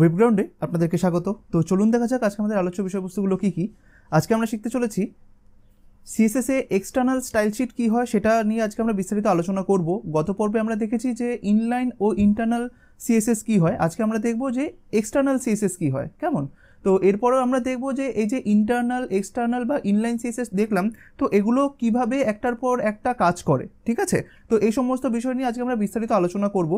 ওয়েবগ্রাউন্ডে আপনাদেরকে স্বাগত তো চলুন দেখা যাক আজকে আমাদের আলোচ্য বিষয়বস্তুগুলো কী কী আজকে আমরা শিখতে চলেছি এ এক্সটার্নাল স্টাইল শিট কী হয় সেটা নিয়ে আজকে আমরা বিস্তারিত আলোচনা করব গত পর্বে আমরা দেখেছি যে ইনলাইন ও ইন্টারনাল সিএসএস কী হয় আজকে আমরা দেখব যে এক্সটার্নাল সিএসএস কী হয় কেমন তো এরপরেও আমরা দেখব যে এই যে ইন্টারনাল এক্সটার্নাল বা ইনলাইন সিএসএস দেখলাম তো এগুলো কিভাবে একটার পর একটা কাজ করে ঠিক আছে তো এই সমস্ত বিষয় নিয়ে আজকে আমরা বিস্তারিত আলোচনা করব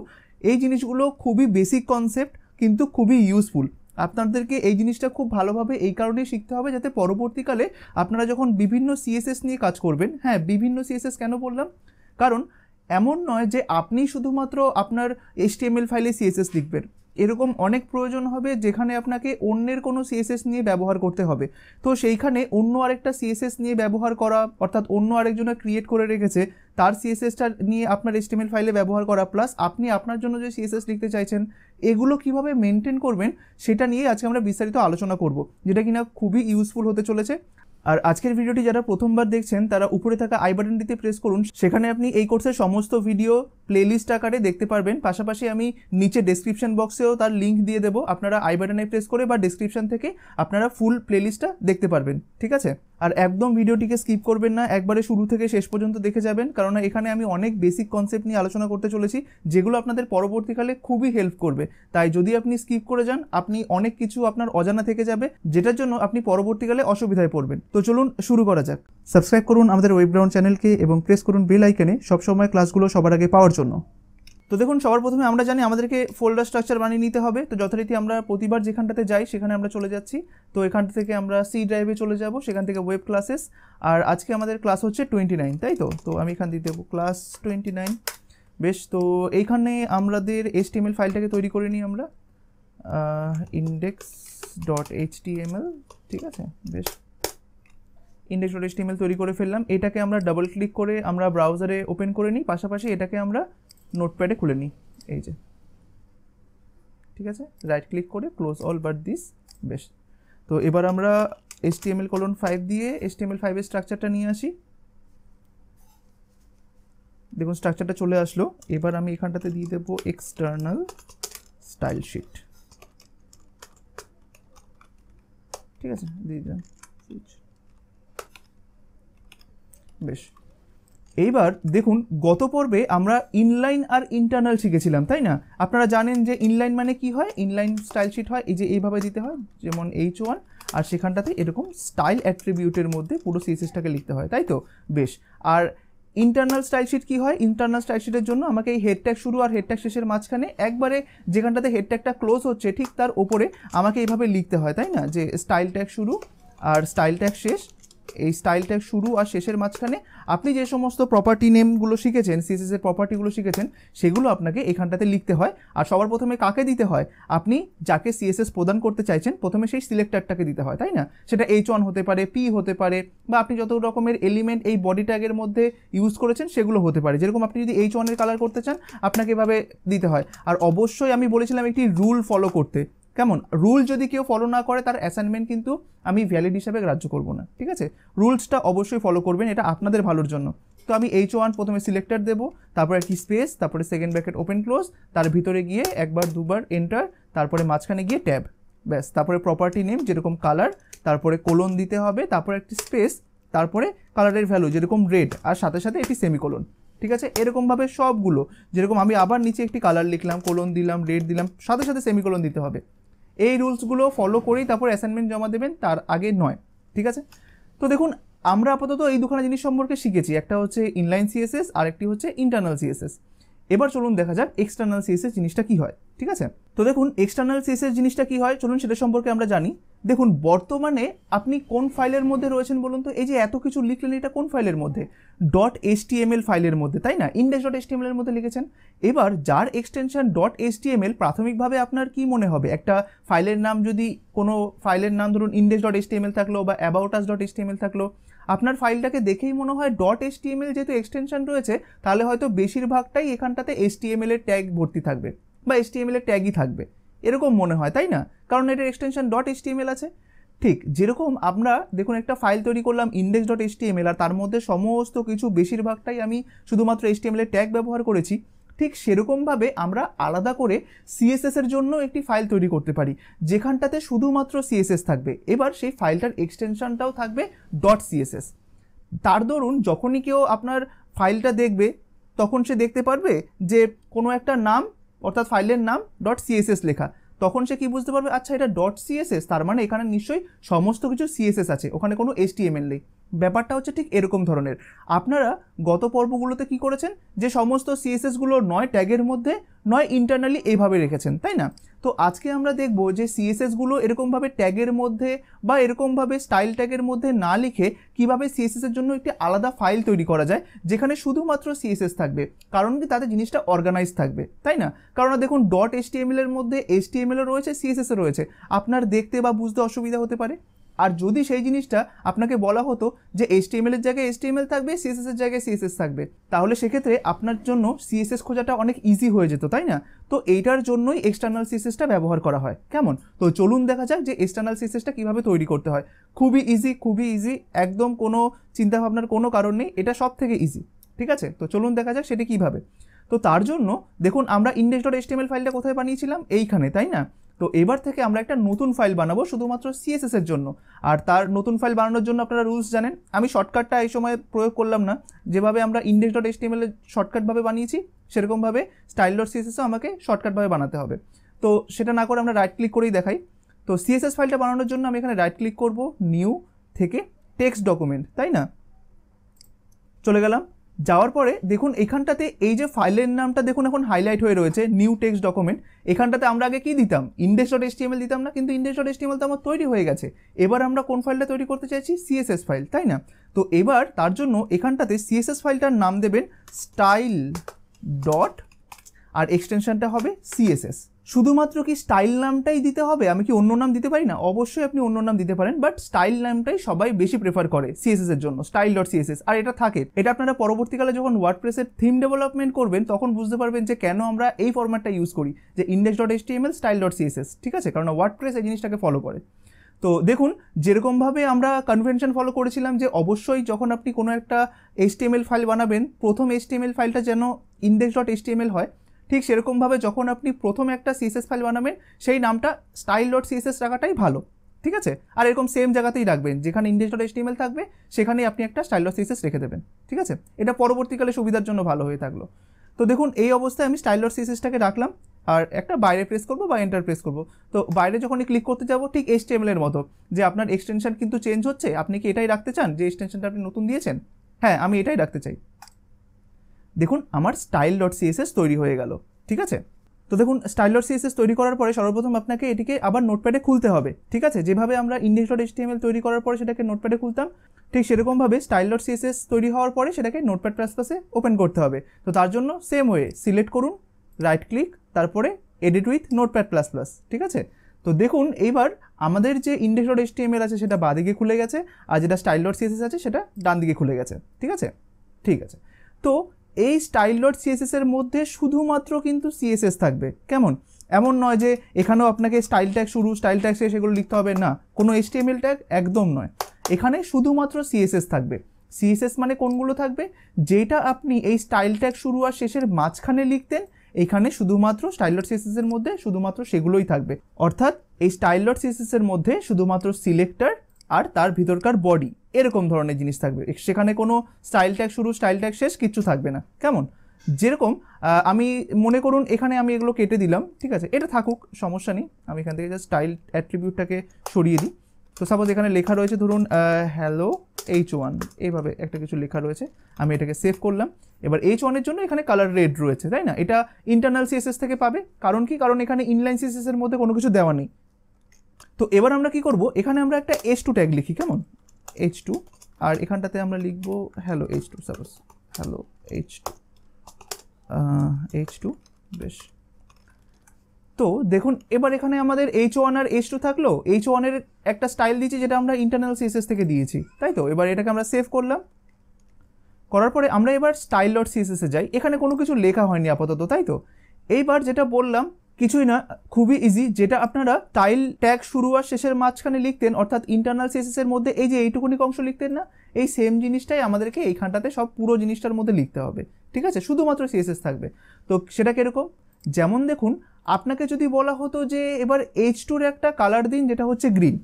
এই জিনিসগুলো খুবই বেসিক কনসেপ্ট কিন্তু খুবই ইউজফুল আপনাদেরকে এই জিনিসটা খুব ভালোভাবে এই কারণেই শিখতে হবে যাতে পরবর্তীকালে আপনারা যখন বিভিন্ন সিএসএস নিয়ে কাজ করবেন হ্যাঁ বিভিন্ন সিএসএস কেন বললাম কারণ এমন নয় যে আপনি শুধুমাত্র আপনার এইচটিএমএল ফাইলে সিএসএস লিখবেন এরকম অনেক প্রয়োজন হবে যেখানে আপনাকে অন্যের কোনো সিএসএস নিয়ে ব্যবহার করতে হবে তো সেইখানে অন্য আরেকটা সিএসএস নিয়ে ব্যবহার করা অর্থাৎ অন্য আরেকজনে ক্রিয়েট করে রেখেছে তার সিএসএসটা নিয়ে আপনার এস্টিমেল ফাইলে ব্যবহার করা প্লাস আপনি আপনার জন্য যে সিএসএস লিখতে চাইছেন এগুলো কিভাবে মেনটেন করবেন সেটা নিয়ে আজকে আমরা বিস্তারিত আলোচনা করব যেটা কিনা খুবই ইউজফুল হতে চলেছে আর আজকের ভিডিওটি যারা প্রথমবার দেখছেন তারা উপরে থাকা আই বাটনটিতে প্রেস করুন সেখানে আপনি এই কোর্সের সমস্ত ভিডিও প্লেলিস্ট আকারে দেখতে পারবেন পাশাপাশি আমি নিচে ডেসক্রিপশন বক্সেও তার লিঙ্ক দিয়ে দেবো আপনারা আই বাটনে প্রেস করে বা ডেসক্রিপশন থেকে আপনারা ফুল প্লেলিস্টটা দেখতে পারবেন ঠিক আছে আর একদম ভিডিওটিকে স্কিপ করবেন না একবারে শুরু থেকে শেষ পর্যন্ত দেখে যাবেন কারণ এখানে আমি অনেক বেসিক কনসেপ্ট নিয়ে আলোচনা করতে চলেছি যেগুলো আপনাদের পরবর্তীকালে খুবই হেল্প করবে তাই যদি আপনি স্কিপ করে যান আপনি অনেক কিছু আপনার অজানা থেকে যাবে যেটার জন্য আপনি পরবর্তীকালে অসুবিধায় পড়বেন তো চলুন শুরু করা যাক সাবস্ক্রাইব করুন আমাদের গ্রাউন্ড চ্যানেলকে এবং প্রেস করুন বেল আইকনে সবসময় ক্লাসগুলো সবার আগে পাওয়ার জন্য তো দেখুন সবার প্রথমে আমরা জানি আমাদেরকে ফোল্ডার স্ট্রাকচার বানিয়ে নিতে হবে তো যথারীতি আমরা প্রতিবার যেখানটাতে যাই সেখানে আমরা চলে যাচ্ছি তো এখান থেকে আমরা সি ড্রাইভে চলে যাব সেখান থেকে ওয়েব ক্লাসেস আর আজকে আমাদের ক্লাস হচ্ছে টোয়েন্টি নাইন তাই তো তো আমি এখান দিয়ে দেবো ক্লাস টোয়েন্টি নাইন বেশ তো এইখানে আমাদের এইচটিএমএল ফাইলটাকে তৈরি করে নিই আমরা ইন্ডেক্স ডট এইচটিএমএল ঠিক আছে বেশ ইন্ডেক্স ডট এইচটিএমএল তৈরি করে ফেললাম এটাকে আমরা ডাবল ক্লিক করে আমরা ব্রাউজারে ওপেন করে নিই পাশাপাশি এটাকে আমরা নোটপ্যাডে খুলে নিই এই যে ঠিক আছে রাইট ক্লিক করে ক্লোজ অল বাট দিস বেশ তো এবার আমরা H T M colon five দিয়ে এস টি এম ফাইভের স্ট্রাকচারটা নিয়ে আসি দেখুন স্ট্রাকচারটা চলে আসলো এবার আমি এখানটাতে দিয়ে দেবো এক্সটার্নাল স্টাইল শিট ঠিক আছে দিয়ে দিলাম বেশ এইবার দেখুন গত পর্বে আমরা ইনলাইন আর ইন্টারনাল শিখেছিলাম তাই না আপনারা জানেন যে ইনলাইন মানে কি হয় ইনলাইন স্টাইল শিট হয় এই যে এইভাবে দিতে হয় যেমন এইচ ওয়ান আর সেখানটাতে এরকম স্টাইল অ্যাট্রিবিউটের মধ্যে পুরো সিএসএসটাকে লিখতে হয় তাই তো বেশ আর ইন্টারনাল স্টাইল শিট কী হয় ইন্টারনাল স্টাইল শিটের জন্য আমাকে এই হেড ট্যাগ শুরু আর হেড ট্যাগ শেষের মাঝখানে একবারে যেখানটাতে হেড ট্যাগটা ক্লোজ হচ্ছে ঠিক তার ওপরে আমাকে এইভাবে লিখতে হয় তাই না যে স্টাইল ট্যাগ শুরু আর স্টাইল ট্যাগ শেষ এই স্টাইলটা শুরু আর শেষের মাঝখানে আপনি যে সমস্ত প্রপার্টি নেমগুলো শিখেছেন সিএসএসের প্রপার্টিগুলো শিখেছেন সেগুলো আপনাকে এখানটাতে লিখতে হয় আর সবার প্রথমে কাকে দিতে হয় আপনি যাকে সিএসএস প্রদান করতে চাইছেন প্রথমে সেই সিলেক্টারটাকে দিতে হয় তাই না সেটা এইচ ওয়ান হতে পারে পি হতে পারে বা আপনি যত রকমের এলিমেন্ট এই বডি ট্যাগের মধ্যে ইউজ করেছেন সেগুলো হতে পারে যেরকম আপনি যদি এইচ ওয়ানের কালার করতে চান আপনাকে এভাবে দিতে হয় আর অবশ্যই আমি বলেছিলাম একটি রুল ফলো করতে কেমন রুল যদি কেউ ফলো না করে তার অ্যাসাইনমেন্ট কিন্তু আমি ভ্যালিড হিসাবে গ্রাহ্য করব না ঠিক আছে রুলসটা অবশ্যই ফলো করবেন এটা আপনাদের ভালোর জন্য তো আমি এইচ ওয়ান প্রথমে সিলেক্টার দেবো তারপরে একটি স্পেস তারপরে সেকেন্ড ব্যাকেট ওপেন ক্লোজ তার ভিতরে গিয়ে একবার দুবার এন্টার তারপরে মাঝখানে গিয়ে ট্যাব ব্যাস তারপরে প্রপার্টি নেম যেরকম কালার তারপরে কোলন দিতে হবে তারপরে একটি স্পেস তারপরে কালারের ভ্যালু যেরকম রেড আর সাথে সাথে এটি সেমিকোলন ঠিক আছে এরকমভাবে সবগুলো যেরকম আমি আবার নিচে একটি কালার লিখলাম কোলন দিলাম রেড দিলাম সাথে সাথে সেমিকোলন দিতে হবে এই রুলসগুলো ফলো করেই তারপর অ্যাসাইনমেন্ট জমা দেবেন তার আগে নয় ঠিক আছে তো দেখুন আমরা আপাতত এই দুখানা জিনিস সম্পর্কে শিখেছি একটা হচ্ছে ইনলাইন সিএসএস আর একটি হচ্ছে ইন্টারনাল সিএসএস এবার চলুন দেখা যাক এক্সটার্নাল সিএসএস জিনিসটা কি হয় ঠিক আছে তো দেখুন এক্সটার্নাল সিএসএস জিনিসটা কি হয় চলুন সেটা সম্পর্কে আমরা জানি দেখুন বর্তমানে আপনি কোন ফাইলের মধ্যে রয়েছেন বলুন তো এই যে এত কিছু লিখলেন এটা কোন ফাইলের মধ্যে ডট এসটিএমএল ফাইলের মধ্যে তাই না ইন্ডেক্স ডট এসটিএমএল এর মধ্যে লিখেছেন এবার যার এক্সটেনশন ডট এসটিএমএল প্রাথমিকভাবে আপনার কি মনে হবে একটা ফাইলের নাম যদি কোনো ফাইলের নাম ধরুন ইন্ডেক্স ডট এসটিএমএল থাকলো বা অ্যাবাউটাস ডট এসটিএমএল থাকলো আপনার ফাইলটাকে দেখেই মনে হয় ডট এসটিএমএল যেহেতু এক্সটেনশন রয়েছে তাহলে হয়তো বেশিরভাগটাই এখানটাতে এসটিএমএল এর ট্যাগ ভর্তি থাকবে বা এসটিএমএল এর ট্যাগই থাকবে এরকম মনে হয় তাই না কারণ এটার এক্সটেনশন ডট এসটিএমএল আছে ঠিক যেরকম আমরা দেখুন একটা ফাইল তৈরি করলাম ইন্ডেক্স ডট এল আর তার মধ্যে সমস্ত কিছু বেশিরভাগটাই আমি শুধুমাত্র এসটিএমএল এর ট্যাগ ব্যবহার করেছি ঠিক সেরকমভাবে আমরা আলাদা করে সিএসএসের জন্য একটি ফাইল তৈরি করতে পারি যেখানটাতে শুধুমাত্র সিএসএস থাকবে এবার সেই ফাইলটার এক্সটেনশনটাও থাকবে ডট সিএসএস তার দরুন যখনই কেউ আপনার ফাইলটা দেখবে তখন সে দেখতে পারবে যে কোনো একটা নাম অর্থাৎ ফাইলের নাম ডট সিএসএস লেখা তখন সে কি বুঝতে পারবে আচ্ছা এটা ডট সিএসএস তার মানে এখানে নিশ্চয়ই সমস্ত কিছু সিএসএস আছে ওখানে কোনো এসটিএমএল নেই ব্যাপারটা হচ্ছে ঠিক এরকম ধরনের আপনারা গত পর্বগুলোতে কি করেছেন যে সমস্ত সিএসএসগুলো নয় ট্যাগের মধ্যে নয় ইন্টারনালি এইভাবে রেখেছেন তাই না তো আজকে আমরা দেখব যে সিএসএসগুলো এরকমভাবে ট্যাগের মধ্যে বা এরকমভাবে স্টাইল ট্যাগের মধ্যে না লিখে কিভাবে সিএসএসের জন্য একটি আলাদা ফাইল তৈরি করা যায় যেখানে শুধুমাত্র সিএসএস থাকবে কারণ কি তাতে জিনিসটা অর্গানাইজ থাকবে তাই না কারণ দেখুন ডট এসটিএমএল এর মধ্যে এসটিএমএলও রয়েছে সিএসএসও রয়েছে আপনার দেখতে বা বুঝতে অসুবিধা হতে পারে আর যদি সেই জিনিসটা আপনাকে বলা হতো যে টি এর জায়গায় এল থাকবে সিএসএস এর জায়গায় সিএসএস থাকবে তাহলে সেক্ষেত্রে আপনার জন্য সিএসএস খোঁজাটা অনেক ইজি হয়ে যেত তাই না তো এইটার জন্যই এক্সটার্নাল সিএসএসটা ব্যবহার করা হয় কেমন তো চলুন দেখা যাক যে এক্সটার্নাল সিএসএসটা কীভাবে তৈরি করতে হয় খুবই ইজি খুবই ইজি একদম কোনো চিন্তাভাবনার কোনো কারণ নেই এটা সব থেকে ইজি ঠিক আছে তো চলুন দেখা যাক সেটা কীভাবে তো তার জন্য দেখুন আমরা ইন্ডেক্স ডট এসটিএমএল ফাইলটা কোথায় বানিয়েছিলাম এইখানে তাই না তো এবার থেকে আমরা একটা নতুন ফাইল বানাবো শুধুমাত্র সিএসএসের জন্য আর তার নতুন ফাইল বানানোর জন্য আপনারা রুলস জানেন আমি শর্টকাটটা এই সময় প্রয়োগ করলাম না যেভাবে আমরা ইন্ডেক্স ডট এসটিএমএল শর্টকাটভাবে বানিয়েছি সেরকমভাবে স্টাইল ডট সিএসএসও আমাকে শর্টকাটভাবে বানাতে হবে তো সেটা না করে আমরা রাইট ক্লিক করেই দেখাই তো সিএসএস ফাইলটা বানানোর জন্য আমি এখানে রাইট ক্লিক করব নিউ থেকে টেক্সট ডকুমেন্ট তাই না চলে গেলাম যাওয়ার পরে দেখুন এখানটাতে এই যে ফাইলের নামটা দেখুন এখন হাইলাইট হয়ে রয়েছে নিউ টেক্সট ডকুমেন্ট এখানটাতে আমরা আগে কী দিতাম ইন্ডেক্স ডট এসটিএমএল দিতাম না কিন্তু ইন্ডেক্স ডট এসটিএমএল তো আমার তৈরি হয়ে গেছে এবার আমরা কোন ফাইলটা তৈরি করতে চাইছি সিএসএস ফাইল তাই না তো এবার তার জন্য এখানটাতে সিএসএস ফাইলটার নাম দেবেন স্টাইল ডট আর এক্সটেনশনটা হবে সিএসএস শুধুমাত্র কি স্টাইল নামটাই দিতে হবে আমি কি অন্য নাম দিতে পারি না অবশ্যই আপনি অন্য নাম দিতে পারেন বাট স্টাইল নামটাই সবাই বেশি প্রেফার করে সিএসএস এর জন্য স্টাইল ডট সিএসএস আর এটা থাকে এটা আপনারা পরবর্তীকালে যখন ওয়ার্ডপ্রেসের থিম ডেভেলপমেন্ট করবেন তখন বুঝতে পারবেন যে কেন আমরা এই ফরম্যাটটা ইউজ করি যে index dot HTML style dot CSS ঠিক আছে কারণ ওয়ার্ডপ্রেস এই জিনিসটাকে ফলো করে তো দেখুন যেরকমভাবে আমরা কনভেনশন ফলো করেছিলাম যে অবশ্যই যখন আপনি কোনো একটা এইচটিএমএল ফাইল বানাবেন প্রথম এইচটিএমএল ফাইলটা যেন ইন্ডেক্স ডট এইচটিএমএল হয় ঠিক সেরকমভাবে যখন আপনি প্রথম একটা সিএসএস ফাইল বানাবেন সেই নামটা স্টাইল ডট সিএসএস রাখাটাই ভালো ঠিক আছে আর এরকম সেম জায়গাতেই রাখবেন যেখানে ইন্ডেক্স ডট এইচটিএমএল থাকবে সেখানেই আপনি একটা স্টাইল ডট সিএসএস রেখে দেবেন ঠিক আছে এটা পরবর্তীকালে সুবিধার জন্য ভালো হয়ে থাকলো তো দেখুন এই অবস্থায় আমি স্টাইল ডট সিএসএসটাকে রাখলাম আর একটা বাইরে প্রেস করবো বা এন্টার প্রেস করবো তো বাইরে যখন ক্লিক করতে যাব ঠিক এইচটিএমএল এর মতো যে আপনার এক্সটেনশন কিন্তু চেঞ্জ হচ্ছে আপনি কি এটাই রাখতে চান যে এক্সটেনশনটা আপনি নতুন দিয়েছেন হ্যাঁ আমি এটাই রাখতে চাই দেখুন আমার স্টাইল ডট সিএসএস তৈরি হয়ে গেল ঠিক আছে তো দেখুন স্টাইল ডট সিএসএস তৈরি করার পরে সর্বপ্রথম আপনাকে এটিকে আবার নোটপ্যাডে খুলতে হবে ঠিক আছে যেভাবে আমরা ইন্ডেক্স ডট এইচটিএমএল তৈরি করার পরে সেটাকে নোটপ্যাডে খুলতাম ঠিক সেরকমভাবে স্টাইল ডট সিএসএস তৈরি হওয়ার পরে সেটাকে নোটপ্যাড প্লাস প্লাসে ওপেন করতে হবে তো তার জন্য সেম ওয়ে সিলেক্ট করুন রাইট ক্লিক তারপরে edit with notepad plus plus ঠিক আছে তো দেখুন এইবার আমাদের যে ইন্ডেক্স ডট এইচটিএমএল আছে সেটা বাঁদিকে খুলে গেছে আর যেটা স্টাইল ডট সিএসএস আছে সেটা ডান দিকে খুলে গেছে ঠিক আছে ঠিক আছে তো এই স্টাইল ডট সিএসএস এর মধ্যে শুধুমাত্র কিন্তু সিএসএস থাকবে কেমন এমন নয় যে এখানেও আপনাকে স্টাইল ট্যাগ শুরু স্টাইল ট্যাগ শেষ এগুলো লিখতে হবে না কোনো টিএমএল ট্যাগ একদম নয় এখানে শুধুমাত্র সিএসএস থাকবে সিএসএস মানে কোনগুলো থাকবে যেটা আপনি এই স্টাইল ট্যাগ শুরু আর শেষের মাঝখানে লিখতেন এখানে শুধুমাত্র স্টাইল ডট সিএসএস এর মধ্যে শুধুমাত্র সেগুলোই থাকবে অর্থাৎ এই স্টাইল ডট সিএসএস এর মধ্যে শুধুমাত্র সিলেক্টর আর তার ভিতরকার বডি এরকম ধরনের জিনিস থাকবে সেখানে কোনো স্টাইল ট্যাগ শুরু স্টাইল ট্যাগ শেষ কিচ্ছু থাকবে না কেমন যেরকম আমি মনে করুন এখানে আমি এগুলো কেটে দিলাম ঠিক আছে এটা থাকুক সমস্যা নেই আমি এখান থেকে জাস্ট স্টাইল অ্যাট্রিবিউটটাকে সরিয়ে দিই তো সাপোজ এখানে লেখা রয়েছে ধরুন হ্যালো এইচ ওয়ান এইভাবে একটা কিছু লেখা রয়েছে আমি এটাকে সেভ করলাম এবার এইচ ওয়ানের জন্য এখানে কালার রেড রয়েছে তাই না এটা ইন্টারনাল সিএসএস থেকে পাবে কারণ কি কারণ এখানে ইনলাইন সিএসএসের মধ্যে কোনো কিছু দেওয়া নেই তো এবার আমরা কি করব এখানে আমরা একটা এইচ টু ট্যাগ লিখি কেমন এইচ টু আর এখানটাতে আমরা লিখব hello H two suppose hello H two H two বেশ তো দেখুন এবার এখানে আমাদের এইচ ওয়ান আর এইচ টু থাকলো এইচ ওয়ানের একটা স্টাইল দিয়েছি যেটা আমরা ইন্টারনাল সিএসএস থেকে দিয়েছি তাই তো এবার এটাকে আমরা সেভ করলাম করার পরে আমরা এবার স্টাইল ডট সিএসএসে যাই এখানে কোনো কিছু লেখা হয়নি আপাতত তাই তো এইবার যেটা বললাম কিছুই না খুবই ইজি যেটা আপনারা টাইল ট্যাগ শুরু আর শেষের মাঝখানে লিখতেন অর্থাৎ ইন্টারনাল সেসেসের মধ্যে এই যে এইটুকুনি অংশ লিখতেন না এই সেম জিনিসটাই আমাদেরকে এইখানটাতে সব পুরো জিনিসটার মধ্যে লিখতে হবে ঠিক আছে শুধুমাত্র সিএসএস থাকবে তো সেটা কিরকম যেমন দেখুন আপনাকে যদি বলা হতো যে এবার এইচ টুর একটা কালার দিন যেটা হচ্ছে গ্রিন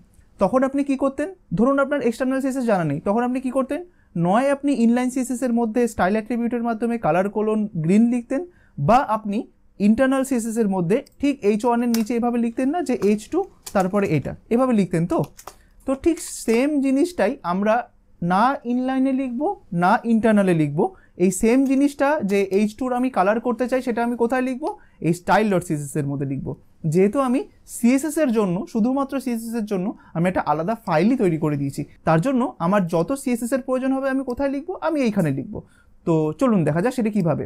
তখন আপনি কি করতেন ধরুন আপনার এক্সটার্নাল সিএসএস জানা নেই তখন আপনি কি করতেন নয় আপনি ইনলাইন এর মধ্যে স্টাইল অ্যাট্রিবিউটের মাধ্যমে কালার কোলন গ্রিন লিখতেন বা আপনি ইন্টারনাল সিএসএসের মধ্যে ঠিক এইচ ওয়ানের নিচে এভাবে লিখতেন না যে এইচ টু তারপরে এটা এভাবে লিখতেন তো তো ঠিক সেম জিনিসটাই আমরা না ইনলাইনে লিখব না ইন্টারনালে লিখব এই সেম জিনিসটা যে এইচ টুর আমি কালার করতে চাই সেটা আমি কোথায় লিখব এই স্টাইল ডট সিএসএসের মধ্যে লিখব যেহেতু আমি সিএসএসের জন্য শুধুমাত্র সিএসএসের জন্য আমি একটা আলাদা ফাইলই তৈরি করে দিয়েছি তার জন্য আমার যত সিএসএসের প্রয়োজন হবে আমি কোথায় লিখব আমি এইখানে লিখব তো চলুন দেখা যাক সেটা কীভাবে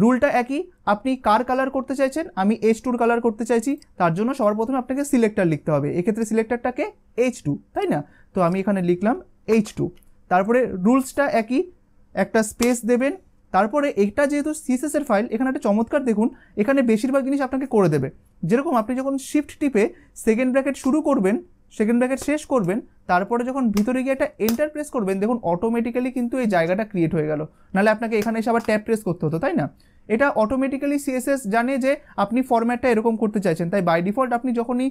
রুলটা একই আপনি কার কালার করতে চাইছেন আমি এইচ টুর কালার করতে চাইছি তার জন্য সবার প্রথমে আপনাকে সিলেক্টার লিখতে হবে এক্ষেত্রে সিলেক্টারটাকে এইচ টু তাই না তো আমি এখানে লিখলাম এইচ টু তারপরে রুলসটা একই একটা স্পেস দেবেন তারপরে এটা যেহেতু সিসেসের ফাইল এখানে একটা চমৎকার দেখুন এখানে বেশিরভাগ জিনিস আপনাকে করে দেবে যেরকম আপনি যখন শিফট টিপে সেকেন্ড ব্র্যাকেট শুরু করবেন সেকেন্ড ব্র্যাকেট শেষ করবেন তারপরে যখন ভিতরে গিয়ে একটা এন্টার প্রেস করবেন দেখুন অটোমেটিক্যালি কিন্তু এই জায়গাটা ক্রিয়েট হয়ে গেল নাহলে আপনাকে এখানে এসে আবার ট্যাপ প্রেস করতে হতো তাই না এটা অটোমেটিক্যালি সিএসএস জানে যে আপনি ফরম্যাটটা এরকম করতে চাইছেন তাই বাই ডিফল্ট আপনি যখনই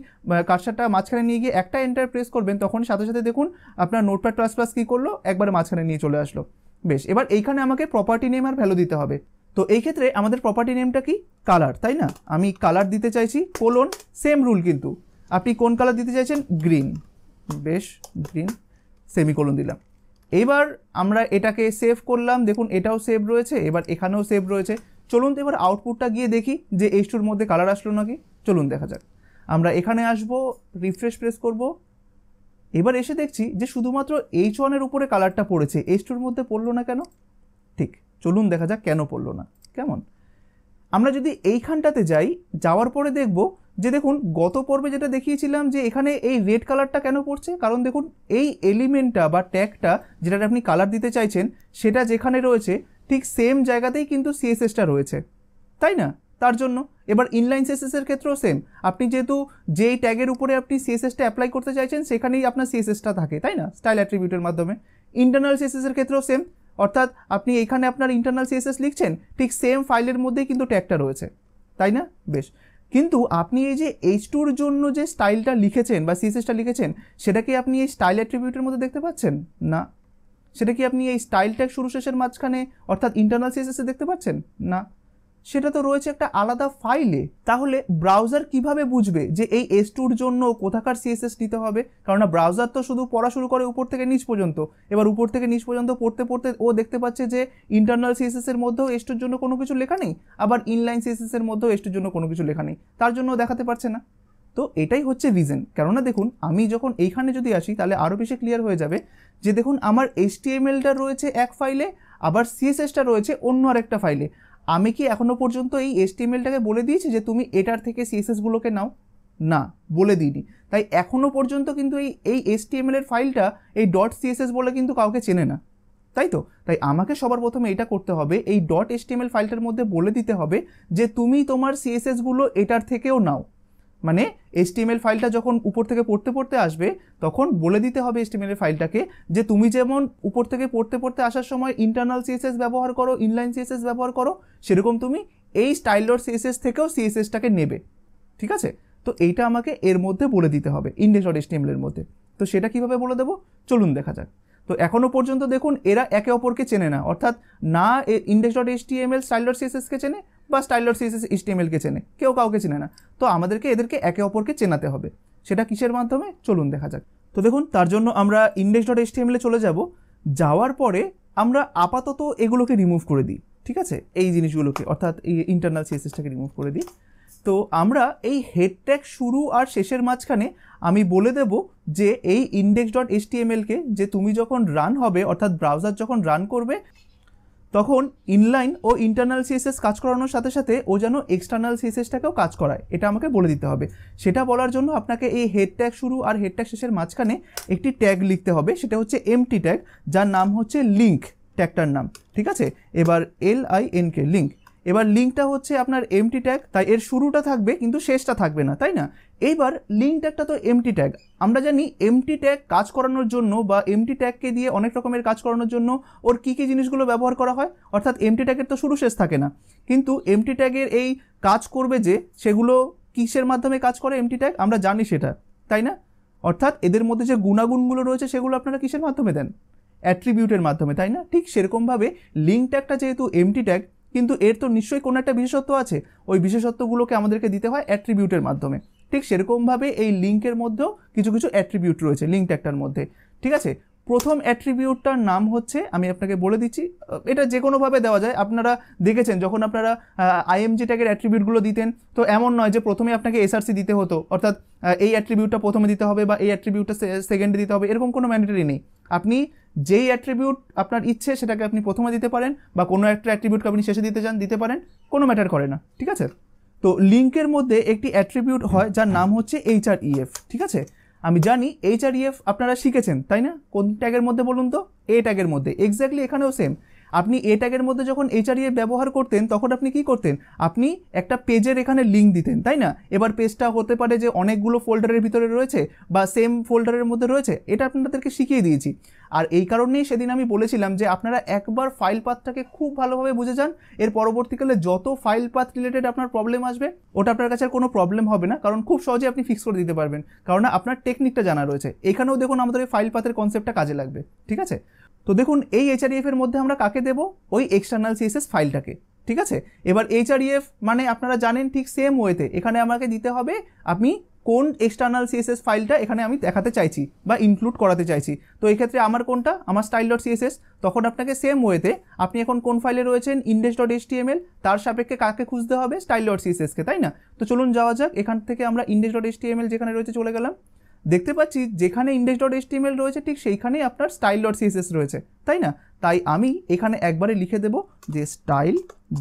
কাজটা মাঝখানে নিয়ে গিয়ে একটা এন্টার প্রেস করবেন তখন সাথে সাথে দেখুন আপনার নোটপ্যাড প্লাস প্লাস কী করলো একবারে মাঝখানে নিয়ে চলে আসলো বেশ এবার এইখানে আমাকে প্রপার্টি নেম আর ভ্যালু দিতে হবে তো এই ক্ষেত্রে আমাদের প্রপার্টি নেমটা কি কালার তাই না আমি কালার দিতে চাইছি কোলন সেম রুল কিন্তু আপনি কোন কালার দিতে চাইছেন গ্রিন বেশ গ্রিন সেমিকোলন দিলাম এবার আমরা এটাকে সেভ করলাম দেখুন এটাও সেভ রয়েছে এবার এখানেও সেভ রয়েছে চলুন তো এবার আউটপুটটা গিয়ে দেখি যে টুর মধ্যে কালার আসলো নাকি চলুন দেখা যাক আমরা এখানে আসব রিফ্রেশ প্রেস করব এবার এসে দেখছি যে শুধুমাত্র এইচ ওয়ানের উপরে কালারটা পড়েছে এইচ টুর মধ্যে পড়লো না কেন ঠিক চলুন দেখা যাক কেন পড়লো না কেমন আমরা যদি এইখানটাতে যাই যাওয়ার পরে দেখব যে দেখুন গত পর্বে যেটা দেখিয়েছিলাম যে এখানে এই রেড কালারটা কেন পড়ছে কারণ দেখুন এই এলিমেন্টটা বা ট্যাগটা যেটা আপনি কালার দিতে চাইছেন সেটা যেখানে রয়েছে ঠিক সেম জায়গাতেই কিন্তু সিএসএসটা রয়েছে তাই না তার জন্য এবার ইনলাইন সিএসএসের ক্ষেত্রেও সেম আপনি যেহেতু যেই ট্যাগের উপরে আপনি সিএসএসটা অ্যাপ্লাই করতে চাইছেন সেখানেই আপনার সিএসএসটা থাকে তাই না স্টাইল অ্যাট্রিবিউটের মাধ্যমে ইন্টারনাল সিএসএসের ক্ষেত্রেও সেম অর্থাৎ আপনি এখানে আপনার ইন্টারনাল সিএসএস লিখছেন ঠিক সেম ফাইলের মধ্যেই কিন্তু ট্যাগটা রয়েছে তাই না বেশ কিন্তু আপনি এই যে এইচ টুর জন্য যে স্টাইলটা লিখেছেন বা সিএসএসটা লিখেছেন সেটাকে আপনি এই স্টাইল অ্যাট্রিবিউটের মধ্যে দেখতে পাচ্ছেন না সেটা কি আপনি এই স্টাইল ট্যাগ শুরু শেষের মাঝখানে অর্থাৎ ইন্টারনাল সিএসএসে দেখতে পাচ্ছেন না সেটা তো রয়েছে একটা আলাদা ফাইলে তাহলে ব্রাউজার কিভাবে বুঝবে যে এই এস টুর জন্য কোথাকার সিএসএস নিতে হবে কারণ ব্রাউজার তো শুধু পড়া শুরু করে উপর থেকে নিচ পর্যন্ত এবার উপর থেকে নিচ পর্যন্ত পড়তে পড়তে ও দেখতে পাচ্ছে যে ইন্টারনাল সিএসএস এর মধ্যেও এস টুর জন্য কোনো কিছু লেখা নেই আবার ইনলাইন সিএসএস এর মধ্যেও এস টুর জন্য কোনো কিছু লেখা নেই তার জন্য দেখাতে পারছে না তো এটাই হচ্ছে রিজন কেননা দেখুন আমি যখন এইখানে যদি আসি তাহলে আরও বেশি ক্লিয়ার হয়ে যাবে যে দেখুন আমার এইচটিএমএলটা রয়েছে এক ফাইলে আবার সিএসএসটা রয়েছে অন্য আরেকটা ফাইলে আমি কি এখনও পর্যন্ত এই এসটিএমএলটাকে বলে দিয়েছি যে তুমি এটার থেকে সিএসএসগুলোকে নাও না বলে দিইনি তাই এখনও পর্যন্ত কিন্তু এই এই এসটিএমএলের ফাইলটা এই ডট সিএসএস বলে কিন্তু কাউকে চেনে না তাই তো তাই আমাকে সবার প্রথমে এটা করতে হবে এই ডট এসটিএমএল ফাইলটার মধ্যে বলে দিতে হবে যে তুমি তোমার সিএসএসগুলো এটার থেকেও নাও মানে এসটিএমএল ফাইলটা যখন উপর থেকে পড়তে পড়তে আসবে তখন বলে দিতে হবে এসটিএমএল ফাইলটাকে যে তুমি যেমন উপর থেকে পড়তে পড়তে আসার সময় ইন্টারনাল সিএসএস ব্যবহার করো ইনলাইন সিএসএস ব্যবহার করো সেরকম তুমি এই স্টাইল ডট সিএসএস থেকেও সিএসএসটাকে নেবে ঠিক আছে তো এইটা আমাকে এর মধ্যে বলে দিতে হবে ইন্ডেক্স ডট এর মধ্যে তো সেটা কিভাবে বলে দেবো চলুন দেখা যাক তো এখনও পর্যন্ত দেখুন এরা একে অপরকে চেনে না অর্থাৎ না index dot HTML style dot সিএসএসকে চেনে বা স্টাইলর সিএসএস এইচটিএমএলকে চেনে কেউ কাউকে চেনে না তো আমাদেরকে এদেরকে একে অপরকে চেনাতে হবে সেটা কিসের মাধ্যমে চলুন দেখা যাক তো দেখুন তার জন্য আমরা ইন্ডেক্স ডট এইচটিএমএলে চলে যাব যাওয়ার পরে আমরা আপাতত এগুলোকে রিমুভ করে দিই ঠিক আছে এই জিনিসগুলোকে অর্থাৎ এই ইন্টারনাল সিএসএসটাকে রিমুভ করে দিই তো আমরা এই হেড ট্যাগ শুরু আর শেষের মাঝখানে আমি বলে দেব যে এই ইন্ডেক্স ডট এইচটিএমএলকে যে তুমি যখন রান হবে অর্থাৎ ব্রাউজার যখন রান করবে তখন ইনলাইন ও ইন্টারনাল সিএসএস কাজ করানোর সাথে সাথে ও যেন এক্সটার্নাল সিএসএসটাকেও কাজ করায় এটা আমাকে বলে দিতে হবে সেটা বলার জন্য আপনাকে এই হেড ট্যাগ শুরু আর হেড ট্যাগ শেষের মাঝখানে একটি ট্যাগ লিখতে হবে সেটা হচ্ছে এমটি ট্যাগ যার নাম হচ্ছে লিঙ্ক ট্যাগটার নাম ঠিক আছে এবার L I N K link এবার লিঙ্কটা হচ্ছে আপনার এমটি ট্যাগ তাই এর শুরুটা থাকবে কিন্তু শেষটা থাকবে না তাই না এইবার লিঙ্ক ট্যাগটা তো এমটি ট্যাগ আমরা জানি এমটি ট্যাগ কাজ করানোর জন্য বা এমটি ট্যাগকে দিয়ে অনেক রকমের কাজ করানোর জন্য ওর কী কী জিনিসগুলো ব্যবহার করা হয় অর্থাৎ এমটি ট্যাগের তো শুরু শেষ থাকে না কিন্তু এমটি ট্যাগের এই কাজ করবে যে সেগুলো কিসের মাধ্যমে কাজ করে এমটি ট্যাগ আমরা জানি সেটা তাই না অর্থাৎ এদের মধ্যে যে গুণাগুণগুলো রয়েছে সেগুলো আপনারা কিসের মাধ্যমে দেন অ্যাট্রিবিউটের মাধ্যমে তাই না ঠিক সেরকমভাবে লিঙ্ক ট্যাগটা যেহেতু এমটি ট্যাগ কিন্তু এর তো নিশ্চয়ই কোনো একটা বিশেষত্ব আছে ওই বিশেষত্বগুলোকে আমাদেরকে দিতে হয় অ্যাট্রিবিউটের মাধ্যমে ঠিক সেরকমভাবে এই লিঙ্কের মধ্যেও কিছু কিছু অ্যাট্রিবিউট রয়েছে লিঙ্ক একটার মধ্যে ঠিক আছে প্রথম অ্যাট্রিবিউটটার নাম হচ্ছে আমি আপনাকে বলে দিচ্ছি এটা যে কোনোভাবে দেওয়া যায় আপনারা দেখেছেন যখন আপনারা আইএমজি ট্যাগের অ্যাট্রিবিউটগুলো দিতেন তো এমন নয় যে প্রথমে আপনাকে এসআরসি দিতে হতো অর্থাৎ এই অ্যাট্রিবিউটটা প্রথমে দিতে হবে বা এই অ্যাট্রিবিউটটা সেকেন্ডে দিতে হবে এরকম কোনো ম্যান্ডেটারি নেই আপনি যেই অ্যাট্রিবিউট আপনার ইচ্ছে সেটাকে আপনি প্রথমে দিতে পারেন বা কোনো একটা অ্যাট্রিবিউটকে আপনি শেষে দিতে চান দিতে পারেন কোনো ম্যাটার করে না ঠিক আছে তো লিঙ্কের মধ্যে একটি অ্যাট্রিবিউট হয় যার নাম হচ্ছে এইচ আর ইএফ ঠিক আছে আমি জানি এইচ আর ইএফ আপনারা শিখেছেন তাই না কোন ট্যাগের মধ্যে বলুন তো এ ট্যাগের মধ্যে এক্স্যাক্টলি এখানেও সেম আপনি এ ট্যাগের মধ্যে যখন e এইচআরইএ ব্যবহার করতেন তখন আপনি কি করতেন আপনি একটা পেজের এখানে লিঙ্ক দিতেন তাই না এবার পেজটা হতে পারে যে অনেকগুলো ফোল্ডারের ভিতরে রয়েছে বা সেম ফোল্ডারের মধ্যে রয়েছে এটা আপনাদেরকে শিখিয়ে দিয়েছি আর এই কারণেই সেদিন আমি বলেছিলাম যে আপনারা একবার ফাইল পাথটাকে খুব ভালোভাবে বুঝে যান এর পরবর্তীকালে যত ফাইল পাথ রিলেটেড আপনার প্রবলেম আসবে ওটা আপনার কাছে আর কোনো প্রবলেম হবে না কারণ খুব সহজে আপনি ফিক্স করে দিতে পারবেন কারণ আপনার টেকনিকটা জানা রয়েছে এখানেও দেখুন আমাদের ফাইল পাথের কনসেপ্টটা কাজে লাগবে ঠিক আছে তো দেখুন এই এইচআরইএফ e এর মধ্যে আমরা কাকে দেব ওই এক্সটার্নাল সিএসএস ফাইলটাকে ঠিক আছে এবার এইচআরইএফ e মানে আপনারা জানেন ঠিক সেম ওয়েতে এখানে আমাকে দিতে হবে আমি কোন এক্সটার্নাল সিএসএস ফাইলটা এখানে আমি দেখাতে চাইছি বা ইনক্লুড করাতে চাইছি তো এক্ষেত্রে আমার কোনটা আমার স্টাইল ডট সিএসএস তখন আপনাকে সেম ওয়েতে আপনি এখন কোন ফাইলে রয়েছেন ইন্ডেক্স ডট এসটিএমএল তার সাপেক্ষে কাকে খুঁজতে হবে স্টাইল ডট সিএসএসকে তাই না তো চলুন যাওয়া যাক এখান থেকে আমরা ইন্ডেক্স ডট এসটিএমএল যেখানে রয়েছে চলে গেলাম দেখতে পাচ্ছি যেখানে ইন্ডেক্স ডট এসটিএমএল রয়েছে ঠিক সেইখানেই আপনার স্টাইল ডট সিএসএস রয়েছে তাই না তাই আমি এখানে একবারে লিখে দেব যে স্টাইল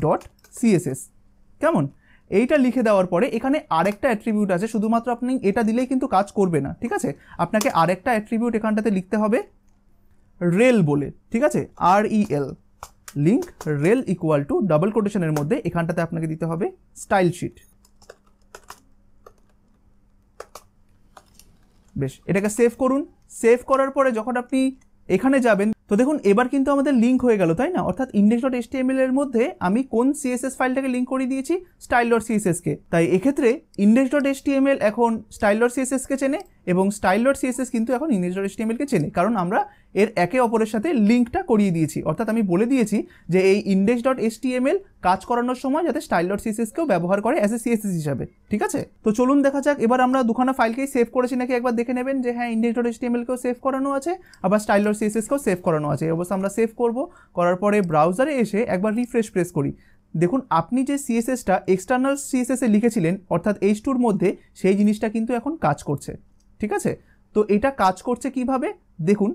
ডট সিএসএস কেমন এইটা লিখে দেওয়ার পরে এখানে আরেকটা অ্যাট্রিবিউট আছে শুধুমাত্র আপনি এটা দিলেই কিন্তু কাজ করবে না ঠিক আছে আপনাকে আরেকটা অ্যাট্রিবিউট এখানটাতে লিখতে হবে রেল বলে ঠিক আছে R E L link rel equal to double কোটেশনের মধ্যে এখানটাতে আপনাকে দিতে হবে স্টাইল শিট বেশ এটাকে সেভ করুন সেভ করার পরে যখন আপনি এখানে যাবেন তো দেখুন এবার কিন্তু আমাদের লিঙ্ক হয়ে গেল তাই না অর্থাৎ ইন্ডেক্স ডট এসটিএমএল এর মধ্যে আমি কোন সিএসএস ফাইলটাকে লিঙ্ক করে দিয়েছি স্টাইল ডট সিএসএসকে তাই এক্ষেত্রে ইন্ডেক্স ডট এসটিএমএল এখন স্টাইল ডট সিএসএসকে চেনে এবং স্টাইল ডট সিএসএস কিন্তু এখন ইংলিশ ডট এসটিএমএলকে চেনে কারণ আমরা এর একে অপরের সাথে লিঙ্কটা করিয়ে দিয়েছি অর্থাৎ আমি বলে দিয়েছি যে এই ইন্ডেক্স ডট এসটিএমএল কাজ করানোর সময় যাতে স্টাইল ডট সিএসএসকেও ব্যবহার করে অ্যাস এ সিএসএস হিসাবে ঠিক আছে তো চলুন দেখা যাক এবার আমরা দুখানা ফাইলকেই সেভ করেছি নাকি একবার দেখে নেবেন যে হ্যাঁ ইন্ডেক্স ডট এসটিএমএলকেও সেভ করানো আছে আবার স্টাইল ডট সিএসএসকেও সেভ করানো আছে এই অবস্থা আমরা সেভ করব করার পরে ব্রাউজারে এসে একবার রিফ্রেশ প্রেস করি দেখুন আপনি যে সিএসএসটা এক্সটার্নাল সিএসএসে লিখেছিলেন অর্থাৎ এইচ টুর মধ্যে সেই জিনিসটা কিন্তু এখন কাজ করছে ঠিক আছে তো এটা কাজ করছে কিভাবে দেখুন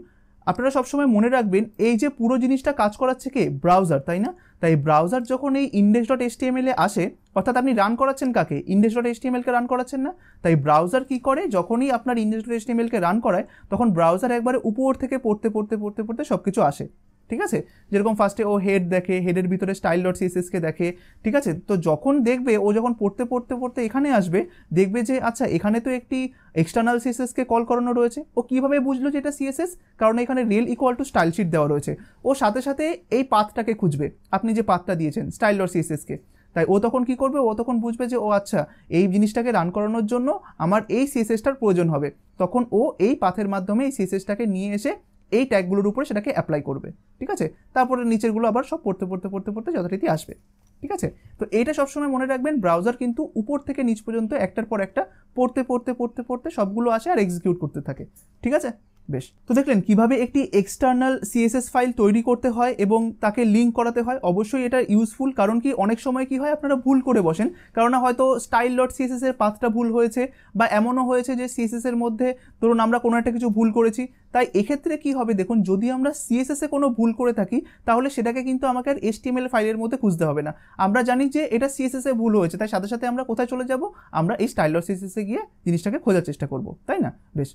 আপনারা সবসময় মনে রাখবেন এই যে পুরো জিনিসটা কাজ করাচ্ছে কে ব্রাউজার তাই না তাই ব্রাউজার যখন এই ইন্ডেক্স ডট এস এ আসে অর্থাৎ আপনি রান করাচ্ছেন কাকে ইন্ডেক্স ডট এস কে রান করাচ্ছেন না তাই ব্রাউজার কি করে যখনই আপনার ইন্ডেক্স ডট এস কে রান করায় তখন ব্রাউজার একবারে উপর থেকে পড়তে পড়তে পড়তে পড়তে সব কিছু আসে ঠিক আছে যেরকম ফার্স্টে ও হেড দেখে হেডের ভিতরে স্টাইল ডট সিএসএসকে দেখে ঠিক আছে তো যখন দেখবে ও যখন পড়তে পড়তে পড়তে এখানে আসবে দেখবে যে আচ্ছা এখানে তো একটি এক্সটার্নাল সিএসএসকে কল করানো রয়েছে ও কীভাবে বুঝলো যে এটা সিএসএস কারণ এখানে rel equal to style sheet দেওয়া রয়েছে ও সাথে সাথে এই পাথটাকে খুঁজবে আপনি যে পাথটা দিয়েছেন স্টাইল ডট সিএসএসকে তাই ও তখন কি করবে ও তখন বুঝবে যে ও আচ্ছা এই জিনিসটাকে রান করানোর জন্য আমার এই সিএসএসটার প্রয়োজন হবে তখন ও এই পাথের মাধ্যমে এই সিএসএসটাকে নিয়ে এসে এই ট্যাগুলোর উপরে সেটাকে অ্যাপ্লাই করবে ঠিক আছে তারপরে নিচেরগুলো আবার সব পড়তে পড়তে পড়তে পড়তে যথারীতি আসবে ঠিক আছে তো এইটা সবসময় মনে রাখবেন ব্রাউজার কিন্তু উপর থেকে নিচ পর্যন্ত একটার পর একটা পড়তে পড়তে পড়তে পড়তে সবগুলো আসে আর এক্সিকিউট করতে থাকে ঠিক আছে বেশ তো দেখলেন কিভাবে একটি এক্সটার্নাল সিএসএস ফাইল তৈরি করতে হয় এবং তাকে লিঙ্ক করাতে হয় অবশ্যই এটা ইউজফুল কারণ কি অনেক সময় কি হয় আপনারা ভুল করে বসেন কারণ হয়তো স্টাইল ডট সিএসএস এর পাথটা ভুল হয়েছে বা এমনও হয়েছে যে সিএসএস এর মধ্যে ধরুন আমরা কোনো একটা কিছু ভুল করেছি তাই এক্ষেত্রে কি হবে দেখুন যদি আমরা সিএসএসে কোনো ভুল করে থাকি তাহলে সেটাকে কিন্তু আমাকে আর এসটিএমএল ফাইলের মধ্যে খুঁজতে হবে না আমরা জানি যে এটা সিএসএসে ভুল হয়েছে তাই সাথে সাথে আমরা কোথায় চলে যাব আমরা এই স্টাইল ডট সিএসএসে গিয়ে জিনিসটাকে খোঁজার চেষ্টা করব তাই না বেশ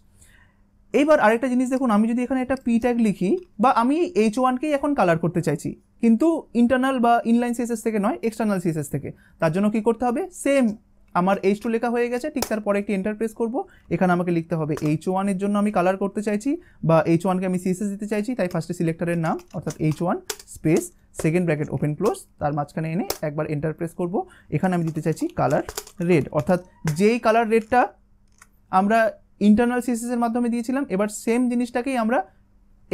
এইবার আরেকটা জিনিস দেখুন আমি যদি এখানে একটা পি ট্যাগ লিখি বা আমি এইচ ওয়ানকেই এখন কালার করতে চাইছি কিন্তু ইন্টারনাল বা ইনলাইন সিএসএস থেকে নয় এক্সটার্নাল সিএসএস থেকে তার জন্য কি করতে হবে সেম আমার এইচ টু লেখা হয়ে গেছে ঠিক পরে একটি এন্টার প্রেস করবো এখানে আমাকে লিখতে হবে এইচ ওয়ানের জন্য আমি কালার করতে চাইছি বা এইচ ওয়ানকে আমি সিএসএস দিতে চাইছি তাই ফার্স্টে সিলেক্টারের নাম অর্থাৎ H one space second bracket open close তার মাঝখানে এনে একবার এন্টার প্রেস করবো এখানে আমি দিতে চাইছি কালার রেড অর্থাৎ যেই কালার রেডটা আমরা ইন্টারনাল সিসিসের মাধ্যমে দিয়েছিলাম এবার সেম জিনিসটাকেই আমরা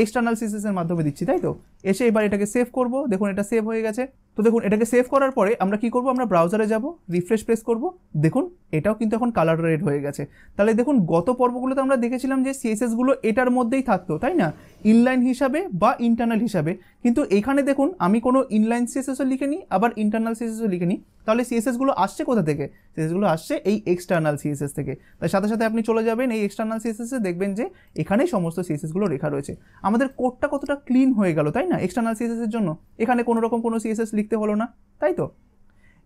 এক্সটার্নাল সিসিসের মাধ্যমে দিচ্ছি তাই তো এসে এবার এটাকে সেভ করব দেখুন এটা সেভ হয়ে গেছে তো দেখুন এটাকে সেভ করার পরে আমরা কি করব আমরা ব্রাউজারে যাব রিফ্রেশ প্রেস করব দেখুন এটাও কিন্তু এখন কালার রেড হয়ে গেছে তাহলে দেখুন গত পর্বগুলোতে আমরা দেখেছিলাম যে সিএসএসগুলো এটার মধ্যেই থাকতো তাই না ইনলাইন হিসাবে বা ইন্টারনাল হিসাবে কিন্তু এখানে দেখুন আমি কোনো ইনলাইন সিএসএসও লিখে নিই আবার ইন্টারনাল সিএসএসও লিখে নিই তাহলে সিএসএসগুলো আসছে কোথা থেকে সিএসএসগুলো আসছে এই এক্সটার্নাল সিএসএস থেকে তার সাথে সাথে আপনি চলে যাবেন এই এক্সটার্নাল সিএসএসে দেখবেন যে এখানেই সমস্ত সিএসএসগুলো রেখা রয়েছে আমাদের কোডটা কতটা ক্লিন হয়ে গেল তাই না এক্সটার্নাল সিএসএসের জন্য এখানে কোনো রকম কোনো সিএসএস লিখতে হলো না তাই তো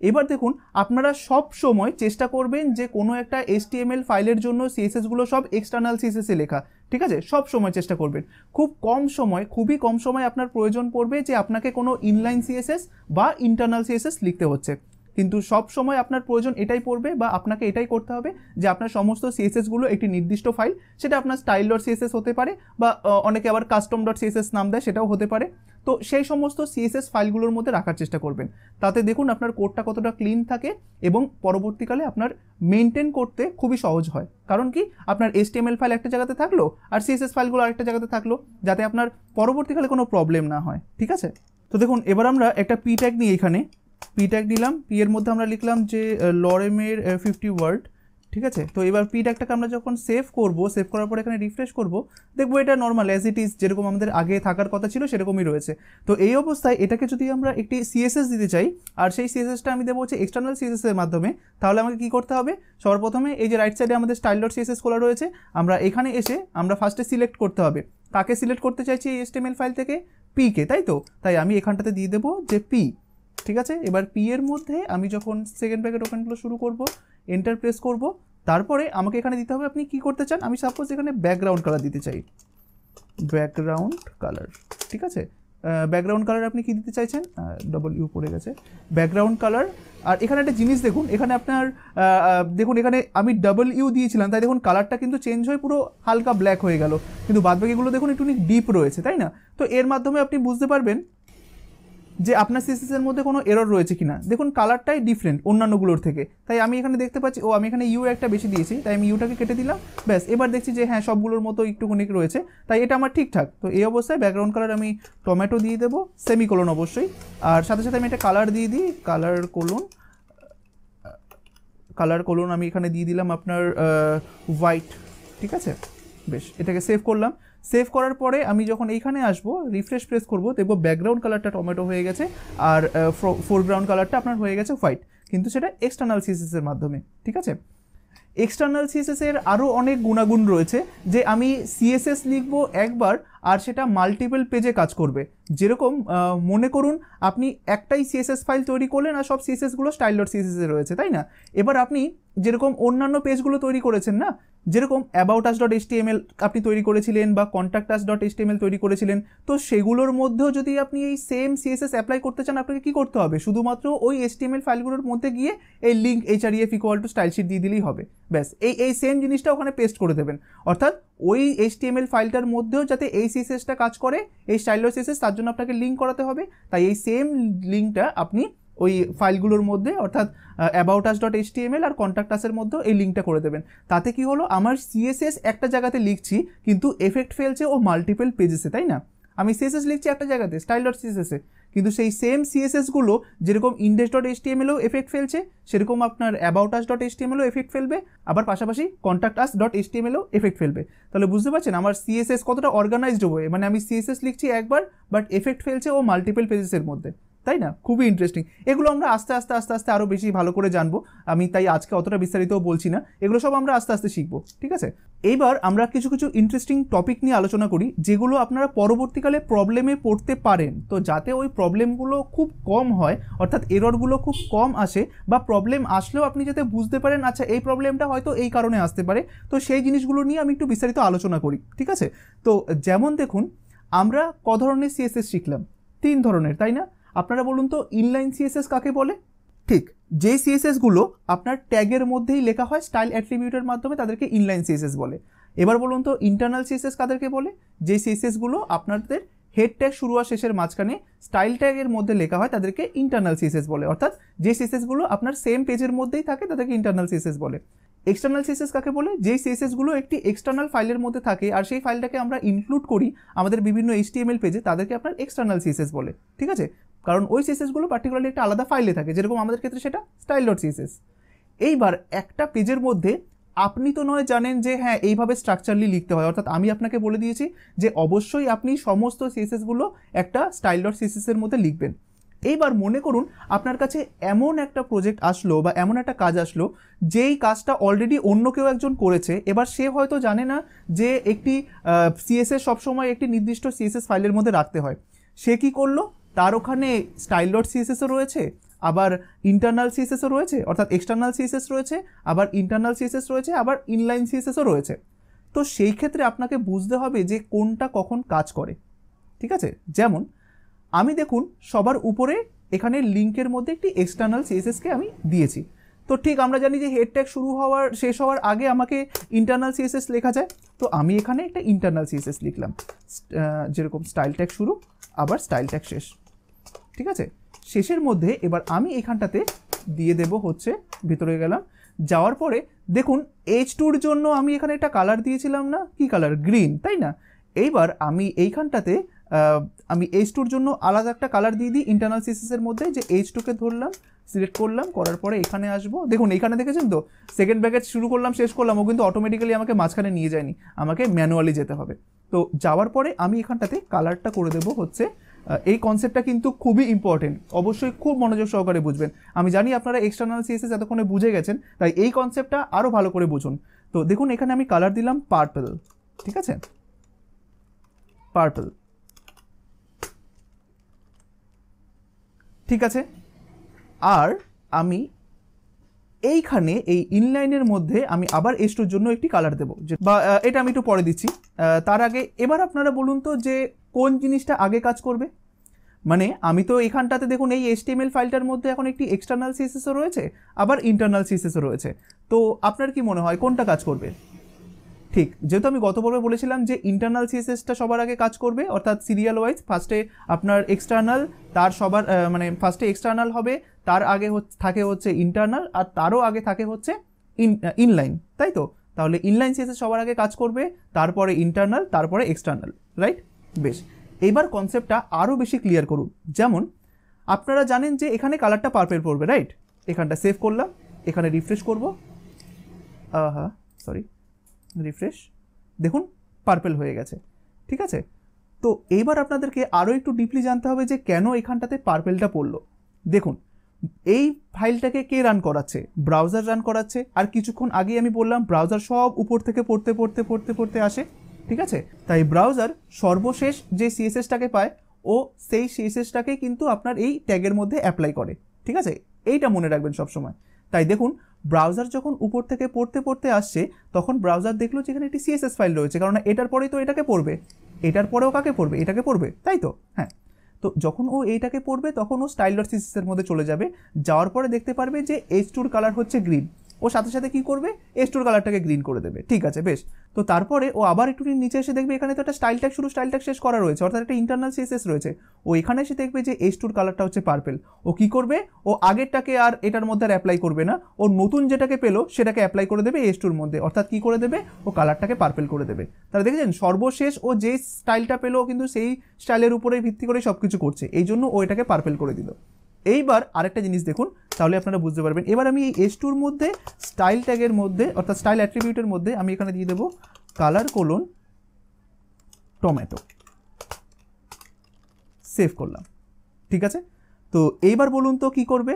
এবার দেখুন আপনারা সব সময় চেষ্টা করবেন যে কোনো একটা এসটিএমএল ফাইলের জন্য সিএসএসগুলো সব এক্সটার্নাল সিএসএসে লেখা ঠিক আছে সব সময় চেষ্টা করবেন খুব কম সময় খুবই কম সময় আপনার প্রয়োজন পড়বে যে আপনাকে কোনো ইনলাইন সিএসএস বা ইন্টারনাল সিএসএস লিখতে হচ্ছে কিন্তু সব সময় আপনার প্রয়োজন এটাই পড়বে বা আপনাকে এটাই করতে হবে যে আপনার সমস্ত সিএসএসগুলো একটি নির্দিষ্ট ফাইল সেটা আপনার স্টাইল ডট সিএসএস হতে পারে বা অনেকে আবার কাস্টম ডট সিএসএস নাম দেয় সেটাও হতে পারে তো সেই সমস্ত সিএসএস ফাইলগুলোর মধ্যে রাখার চেষ্টা করবেন তাতে দেখুন আপনার কোডটা কতটা ক্লিন থাকে এবং পরবর্তীকালে আপনার মেনটেন করতে খুবই সহজ হয় কারণ কি আপনার এসটিএমএল ফাইল একটা জায়গাতে থাকলো আর সিএসএস ফাইলগুলো আরেকটা জায়গাতে থাকলো যাতে আপনার পরবর্তীকালে কোনো প্রবলেম না হয় ঠিক আছে তো দেখুন এবার আমরা একটা পি ট্যাগ নিয়ে এখানে পি ট্যাগ নিলাম পি এর মধ্যে আমরা লিখলাম যে লরেমের ফিফটি ওয়ার্ড ঠিক আছে তো এবার পি ট্যাগটাকে আমরা যখন সেভ করব সেভ করার পর এখানে রিফ্রেশ করব দেখবো এটা নর্মাল অ্যাজ ইট ইজ যেরকম আমাদের আগে থাকার কথা ছিল সেরকমই রয়েছে তো এই অবস্থায় এটাকে যদি আমরা একটি সিএসএস দিতে চাই আর সেই সিএসএসটা আমি দেবো হচ্ছে এক্সটার্নাল সিএসএসের মাধ্যমে তাহলে আমাকে কী করতে হবে সর্বপ্রথমে এই যে রাইট সাইডে আমাদের স্টাইল ডট সিএসএস খোলা রয়েছে আমরা এখানে এসে আমরা ফার্স্টে সিলেক্ট করতে হবে কাকে সিলেক্ট করতে চাইছি এই এসটিএমএল ফাইল থেকে পিকে তাই তো তাই আমি এখানটাতে দিয়ে দেবো যে পি ঠিক আছে এবার পি এর মধ্যে আমি যখন সেকেন্ড ব্র্যাকেট ওপেন করা শুরু করব এন্টার প্রেস করব তারপরে আমাকে এখানে দিতে হবে আপনি কি করতে চান আমি সাপোজ এখানে ব্যাকগ্রাউন্ড কালার দিতে চাই ব্যাকগ্রাউন্ড কালার ঠিক আছে ব্যাকগ্রাউন্ড কালার আপনি কি দিতে চাইছেন ডবল ইউ পড়ে গেছে ব্যাকগ্রাউন্ড কালার আর এখানে একটা জিনিস দেখুন এখানে আপনার দেখুন এখানে আমি ডবল ইউ দিয়েছিলাম তাই দেখুন কালারটা কিন্তু চেঞ্জ হয়ে পুরো হালকা ব্ল্যাক হয়ে গেল কিন্তু বাদবাকিগুলো দেখুন একটু ডিপ রয়েছে তাই না তো এর মাধ্যমে আপনি বুঝতে পারবেন যে আপনার সিসিসের মধ্যে কোনো এরর রয়েছে কিনা দেখুন কালারটাই ডিফারেন্ট অন্যান্যগুলোর থেকে তাই আমি এখানে দেখতে পাচ্ছি ও আমি এখানে ইউ একটা বেশি দিয়েছি তাই আমি ইউটাকে কেটে দিলাম ব্যাস এবার দেখছি যে হ্যাঁ সবগুলোর মতো একটুখানি রয়েছে তাই এটা আমার ঠিকঠাক তো এই অবস্থায় ব্যাকগ্রাউন্ড কালার আমি টমেটো দিয়ে দেবো সেমি কলন অবশ্যই আর সাথে সাথে আমি একটা কালার দিয়ে দিই কালার করুন কালার করুন আমি এখানে দিয়ে দিলাম আপনার হোয়াইট ঠিক আছে বেশ এটাকে সেভ করলাম সেভ করার পরে আমি যখন এইখানে আসব রিফ্রেশ প্রেস করব দেখব ব্যাকগ্রাউন্ড কালারটা টমেটো হয়ে গেছে আর ফোরগ্রাউন্ড কালারটা আপনার হয়ে গেছে হোয়াইট কিন্তু সেটা এক্সটার্নাল সিএসএসের মাধ্যমে ঠিক আছে এক্সটার্নাল সিএসএসের আরও অনেক গুণাগুণ রয়েছে যে আমি সিএসএস লিখবো একবার আর সেটা মাল্টিপল পেজে কাজ করবে যেরকম মনে করুন আপনি একটাই সিএসএস ফাইল তৈরি করলেন আর সব সিএসএসগুলো স্টাইল ডট সিএসএসে রয়েছে তাই না এবার আপনি যেরকম অন্যান্য পেজগুলো তৈরি করেছেন না যেরকম অ্যাবাউট আস ডট এসটিএমএল আপনি তৈরি করেছিলেন বা কন্ট্যাক্ট আস ডট এসটিএমএল তৈরি করেছিলেন তো সেগুলোর মধ্যেও যদি আপনি এই সেম সিএসএস অ্যাপ্লাই করতে চান আপনাকে কী করতে হবে শুধুমাত্র ওই এসটিএমএল ফাইলগুলোর মধ্যে গিয়ে এই link H R E F equal to style sheet দিয়ে দিলেই হবে ব্যাস এই এই সেম জিনিসটা ওখানে পেস্ট করে দেবেন অর্থাৎ ওই এইচটিএমএল ফাইলটার মধ্যেও যাতে এই এই সিএসএসটা কাজ করে এই স্টাইলো সিএসএস তার জন্য আপনাকে লিঙ্ক করাতে হবে তাই এই সেম লিঙ্কটা আপনি ওই ফাইলগুলোর মধ্যে অর্থাৎ অ্যাবাউট আস ডট এইচটিএমএল আর কন্ট্যাক্ট আসের মধ্যেও এই লিঙ্কটা করে দেবেন তাতে কি হলো আমার সিএসএস একটা জায়গাতে লিখছি কিন্তু এফেক্ট ফেলছে ও মাল্টিপল পেজেসে তাই না আমি সিএসএস লিখছি একটা জায়গাতে স্টাইল ডট সিএসএসে কিন্তু সেই সেম সিএসএসগুলো যেরকম ইন্ডেক্স ডট এস টিএমএলও এফেক্ট ফেলছে সেরকম আপনার আস ডট এস টিএমএলও এফেক্ট ফেলবে আবার পাশাপাশি কন্ট্যাক্ট আস ডট এস টিএমএলও এফেক্ট ফেলবে তাহলে বুঝতে পারছেন আমার সিএসএস কতটা অর্গানাইজড হয়ে মানে আমি সিএসএস লিখছি একবার বাট এফেক্ট ফেলছে ও মাল্টিপল পেজেসের মধ্যে তাই না খুবই ইন্টারেস্টিং এগুলো আমরা আস্তে আস্তে আস্তে আস্তে আরও বেশি ভালো করে জানবো আমি তাই আজকে অতটা বিস্তারিতও বলছি না এগুলো সব আমরা আস্তে আস্তে শিখবো ঠিক আছে এবার আমরা কিছু কিছু ইন্টারেস্টিং টপিক নিয়ে আলোচনা করি যেগুলো আপনারা পরবর্তীকালে প্রবলেমে পড়তে পারেন তো যাতে ওই প্রবলেমগুলো খুব কম হয় অর্থাৎ এররগুলো খুব কম আসে বা প্রবলেম আসলেও আপনি যাতে বুঝতে পারেন আচ্ছা এই প্রবলেমটা হয়তো এই কারণে আসতে পারে তো সেই জিনিসগুলো নিয়ে আমি একটু বিস্তারিত আলোচনা করি ঠিক আছে তো যেমন দেখুন আমরা ক ধরনের সিএসএস শিখলাম তিন ধরনের তাই না আপনারা বলুন তো ইনলাইন সিএসএস কাকে বলে ঠিক যে সিএসএসগুলো আপনার ট্যাগের মধ্যেই লেখা হয় স্টাইল অ্যাট্রিবিউটের মাধ্যমে তাদেরকে ইনলাইন সিএসএস বলে এবার বলুন তো ইন্টারনাল সিএসএস কাদেরকে বলে যে সিএসএসগুলো আপনাদের হেড ট্যাগ শুরু আর শেষের মাঝখানে স্টাইল ট্যাগের মধ্যে লেখা হয় তাদেরকে ইন্টারনাল সিএসএস বলে অর্থাৎ যে সিএসএসগুলো আপনার সেম পেজের মধ্যেই থাকে তাদেরকে ইন্টারনাল সিএসএস বলে এক্সটার্নাল সিএসএস কাকে বলে যে সিএসএসগুলো একটি এক্সটার্নাল ফাইলের মধ্যে থাকে আর সেই ফাইলটাকে আমরা ইনক্লুড করি আমাদের বিভিন্ন এইচটিএমএল পেজে তাদেরকে আপনার এক্সটার্নাল সিএসএস বলে ঠিক আছে কারণ ওই সিএসএসগুলো পার্টিকুলারলি একটা আলাদা ফাইলে থাকে যেরকম আমাদের ক্ষেত্রে সেটা স্টাইল ডট সিএসএস এইবার একটা পেজের মধ্যে আপনি তো নয় জানেন যে হ্যাঁ এইভাবে স্ট্রাকচারলি লিখতে হয় অর্থাৎ আমি আপনাকে বলে দিয়েছি যে অবশ্যই আপনি সমস্ত সিএসএসগুলো একটা স্টাইল ডট সিএসএসের মধ্যে লিখবেন এইবার মনে করুন আপনার কাছে এমন একটা প্রজেক্ট আসলো বা এমন একটা কাজ আসলো যেই কাজটা অলরেডি অন্য কেউ একজন করেছে এবার সে হয়তো জানে না যে একটি সিএসএস সবসময় একটি নির্দিষ্ট সিএসএস ফাইলের মধ্যে রাখতে হয় সে কি করলো তার ওখানে স্টাইল ডট সিএসএসও রয়েছে আবার ইন্টারনাল সিএসএসও রয়েছে অর্থাৎ এক্সটার্নাল সিএসএস রয়েছে আবার ইন্টারনাল সিএসএস রয়েছে আবার ইনলাইন সিএসএসও রয়েছে তো সেই ক্ষেত্রে আপনাকে বুঝতে হবে যে কোনটা কখন কাজ করে ঠিক আছে যেমন আমি দেখুন সবার উপরে এখানে লিঙ্কের মধ্যে একটি এক্সটার্নাল সিএসএসকে আমি দিয়েছি তো ঠিক আমরা জানি যে হেড ট্যাগ শুরু হওয়ার শেষ হওয়ার আগে আমাকে ইন্টারনাল সিএসএস লেখা যায় তো আমি এখানে একটা ইন্টারনাল সিএসএস লিখলাম যেরকম স্টাইল ট্যাগ শুরু আবার স্টাইল ট্যাগ শেষ ঠিক আছে শেষের মধ্যে এবার আমি এখানটাতে দিয়ে দেব হচ্ছে ভিতরে গেলাম যাওয়ার পরে দেখুন এইচ টুর জন্য আমি এখানে একটা কালার দিয়েছিলাম না কি কালার গ্রিন তাই না এইবার আমি এইখানটাতে আমি এইচ টুর জন্য আলাদা একটা কালার দিয়ে দিই ইন্টারনাল সিসিসের মধ্যে যে এইচ টুকে ধরলাম সিলেক্ট করলাম করার পরে এখানে আসবো দেখুন এখানে দেখেছেন তো সেকেন্ড ব্যাকেট শুরু করলাম শেষ করলাম ও কিন্তু অটোমেটিক্যালি আমাকে মাঝখানে নিয়ে যায়নি আমাকে ম্যানুয়ালি যেতে হবে তো যাওয়ার পরে আমি এখানটাতে কালারটা করে দেব হচ্ছে এই কনসেপ্টটা কিন্তু খুবই ইম্পর্টেন্ট অবশ্যই খুব মনোযোগ সহকারে বুঝবেন আমি জানি আপনারা এক্সটার্নাল সিএসএস এতক্ষণে বুঝে গেছেন তাই এই কনসেপ্টটা আরও ভালো করে বুঝুন তো দেখুন এখানে আমি কালার দিলাম পার্পল ঠিক আছে পার্পল ঠিক আছে আর আমি এইখানে এই ইনলাইনের মধ্যে আমি আবার এস্টোর জন্য একটি কালার দেবো বা এটা আমি একটু পরে দিচ্ছি তার আগে এবার আপনারা বলুন তো যে কোন জিনিসটা আগে কাজ করবে মানে আমি তো এখানটাতে দেখুন এই এস টিএমএল ফাইলটার মধ্যে এখন একটি এক্সটার্নাল সিএসএসও রয়েছে আবার ইন্টারনাল সিএসএসও রয়েছে তো আপনার কি মনে হয় কোনটা কাজ করবে ঠিক যেহেতু আমি গত পর্বে বলেছিলাম যে ইন্টারনাল সিএসএসটা সবার আগে কাজ করবে অর্থাৎ সিরিয়াল ওয়াইজ ফার্স্টে আপনার এক্সটার্নাল তার সবার মানে ফার্স্টে এক্সটার্নাল হবে তার আগে থাকে হচ্ছে ইন্টারনাল আর তারও আগে থাকে হচ্ছে ইন ইনলাইন তাই তো তাহলে ইনলাইন সিএসএস সবার আগে কাজ করবে তারপরে ইন্টারনাল তারপরে এক্সটার্নাল রাইট বেশ এইবার কনসেপ্টটা আরও বেশি ক্লিয়ার করুন যেমন আপনারা জানেন যে এখানে কালারটা পার্পেল পড়বে রাইট এখানটা সেভ করলাম এখানে রিফ্রেশ করব হ্যাঁ সরি রিফ্রেশ দেখুন পার্পেল হয়ে গেছে ঠিক আছে তো এইবার আপনাদেরকে আরও একটু ডিপলি জানতে হবে যে কেন এখানটাতে পার্পেলটা পড়লো দেখুন এই ফাইলটাকে কে রান করাচ্ছে ব্রাউজার রান করাচ্ছে আর কিছুক্ষণ আগে আমি বললাম ব্রাউজার সব উপর থেকে পড়তে পড়তে পড়তে পড়তে আসে ঠিক আছে তাই ব্রাউজার সর্বশেষ যে সিএসএসটাকে পায় ও সেই সিএসএসটাকে কিন্তু আপনার এই ট্যাগের মধ্যে অ্যাপ্লাই করে ঠিক আছে এইটা মনে রাখবেন সবসময় তাই দেখুন ব্রাউজার যখন উপর থেকে পড়তে পড়তে আসছে তখন ব্রাউজার দেখলো যেখানে একটি সিএসএস ফাইল রয়েছে কারণ এটার পরেই তো এটাকে পড়বে এটার পরেও কাকে পড়বে এটাকে পড়বে তাই তো হ্যাঁ তো যখন ও এইটাকে পড়বে তখন ও স্টাইল ডট সিএসএসের মধ্যে চলে যাবে যাওয়ার পরে দেখতে পারবে যে এইচ টুর কালার হচ্ছে গ্রিন ও সাথে সাথে কি করবে স্টোর কালারটাকে গ্রিন করে দেবে ঠিক আছে বেশ তো তারপরে ও আবার একটু নিচে এসে দেখবে এখানে তো একটা স্টাইল ট্যাগ শুরু স্টাইল ট্যাগ শেষ করা রয়েছে অর্থাৎ একটা ইন্টারনাল সিএসএস রয়েছে ও এখানে এসে দেখবে যে স্টোর কালারটা হচ্ছে পার্পেল ও কি করবে ও আগেরটাকে আর এটার মধ্যে আর অ্যাপ্লাই করবে না ও নতুন যেটাকে পেলো সেটাকে অ্যাপ্লাই করে দেবে স্টোর মধ্যে অর্থাৎ কি করে দেবে ও কালারটাকে পার্পেল করে দেবে তাহলে দেখেছেন সর্বশেষ ও যে স্টাইলটা পেলো কিন্তু সেই স্টাইলের উপরে ভিত্তি করে সব কিছু করছে এই জন্য ও এটাকে পার্পেল করে দিল এইবার আরেকটা জিনিস দেখুন তাহলে আপনারা বুঝতে পারবেন এবার আমি এই এস টুর মধ্যে স্টাইল ট্যাগের মধ্যে অর্থাৎ স্টাইল অ্যাট্রিবিউটের মধ্যে আমি এখানে দিয়ে দেবো কালার কোলন টমেটো সেভ করলাম ঠিক আছে তো এইবার বলুন তো কি করবে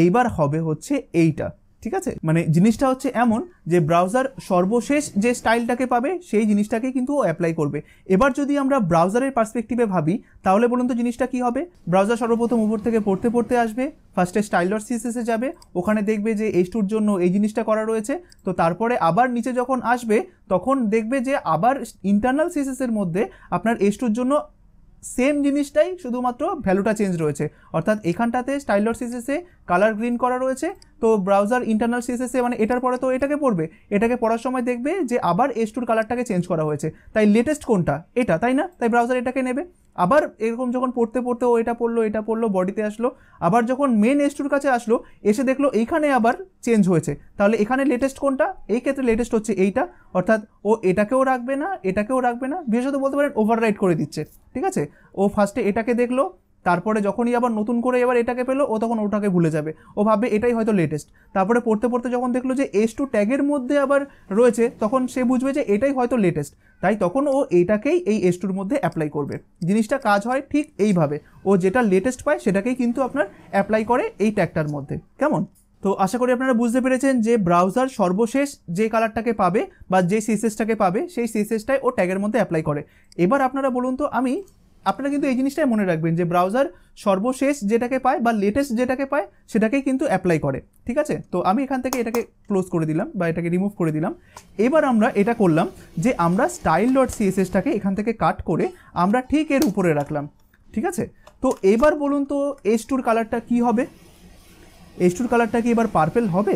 এইবার হবে হচ্ছে এইটা ঠিক আছে মানে জিনিসটা হচ্ছে এমন যে ব্রাউজার সর্বশেষ যে স্টাইলটাকে পাবে সেই জিনিসটাকে কিন্তু ও অ্যাপ্লাই করবে এবার যদি আমরা ব্রাউজারের পার্সপেক্টিভে ভাবি তাহলে বলুন তো জিনিসটা কি হবে ব্রাউজার সর্বপ্রথম উপর থেকে পড়তে পড়তে আসবে ফার্স্টে স্টাইলর সিএসএসে যাবে ওখানে দেখবে যে এইচ টুর জন্য এই জিনিসটা করা রয়েছে তো তারপরে আবার নিচে যখন আসবে তখন দেখবে যে আবার ইন্টারনাল সিএসএসের মধ্যে আপনার এইচ টুর জন্য সেম জিনিসটাই শুধুমাত্র ভ্যালুটা চেঞ্জ রয়েছে অর্থাৎ এখানটাতে স্টাইলর সিসেসে কালার গ্রিন করা রয়েছে তো ব্রাউজার ইন্টারনাল সিসেসে মানে এটার পরে তো এটাকে পড়বে এটাকে পড়ার সময় দেখবে যে আবার এস টুর কালারটাকে চেঞ্জ করা হয়েছে তাই লেটেস্ট কোনটা এটা তাই না তাই ব্রাউজার এটাকে নেবে আবার এরকম যখন পড়তে পড়তে ও এটা পড়লো এটা পড়লো বডিতে আসলো আবার যখন মেন এস্টুর কাছে আসলো এসে দেখলো এইখানে আবার চেঞ্জ হয়েছে তাহলে এখানে লেটেস্ট কোনটা এই ক্ষেত্রে লেটেস্ট হচ্ছে এইটা অর্থাৎ ও এটাকেও রাখবে না এটাকেও রাখবে না বিশেষত বলতে পারেন ওভাররাইড করে দিচ্ছে ঠিক আছে ও ফার্স্টে এটাকে দেখলো তারপরে যখনই আবার নতুন করে এবার এটাকে পেলো ও তখন ওটাকে ভুলে যাবে ও ভাববে এটাই হয়তো লেটেস্ট তারপরে পড়তে পড়তে যখন দেখলো যে এস টু ট্যাগের মধ্যে আবার রয়েছে তখন সে বুঝবে যে এটাই হয়তো লেটেস্ট তাই তখন ও এটাকেই এই এস টুর মধ্যে অ্যাপ্লাই করবে জিনিসটা কাজ হয় ঠিক এইভাবে ও যেটা লেটেস্ট পায় সেটাকেই কিন্তু আপনার অ্যাপ্লাই করে এই ট্যাগটার মধ্যে কেমন তো আশা করি আপনারা বুঝতে পেরেছেন যে ব্রাউজার সর্বশেষ যে কালারটাকে পাবে বা যে সিএসএসটাকে পাবে সেই সিএসএসটাই ও ট্যাগের মধ্যে অ্যাপ্লাই করে এবার আপনারা বলুন তো আমি আপনারা কিন্তু এই জিনিসটাই মনে রাখবেন যে ব্রাউজার সর্বশেষ যেটাকে পায় বা লেটেস্ট যেটাকে পায় সেটাকেই কিন্তু অ্যাপ্লাই করে ঠিক আছে তো আমি এখান থেকে এটাকে ক্লোজ করে দিলাম বা এটাকে রিমুভ করে দিলাম এবার আমরা এটা করলাম যে আমরা স্টাইল ডট সিএসএসটাকে এখান থেকে কাট করে আমরা ঠিক এর উপরে রাখলাম ঠিক আছে তো এবার বলুন তো এস টুর কালারটা কি হবে এস টুর কালারটা কি এবার পার্পেল হবে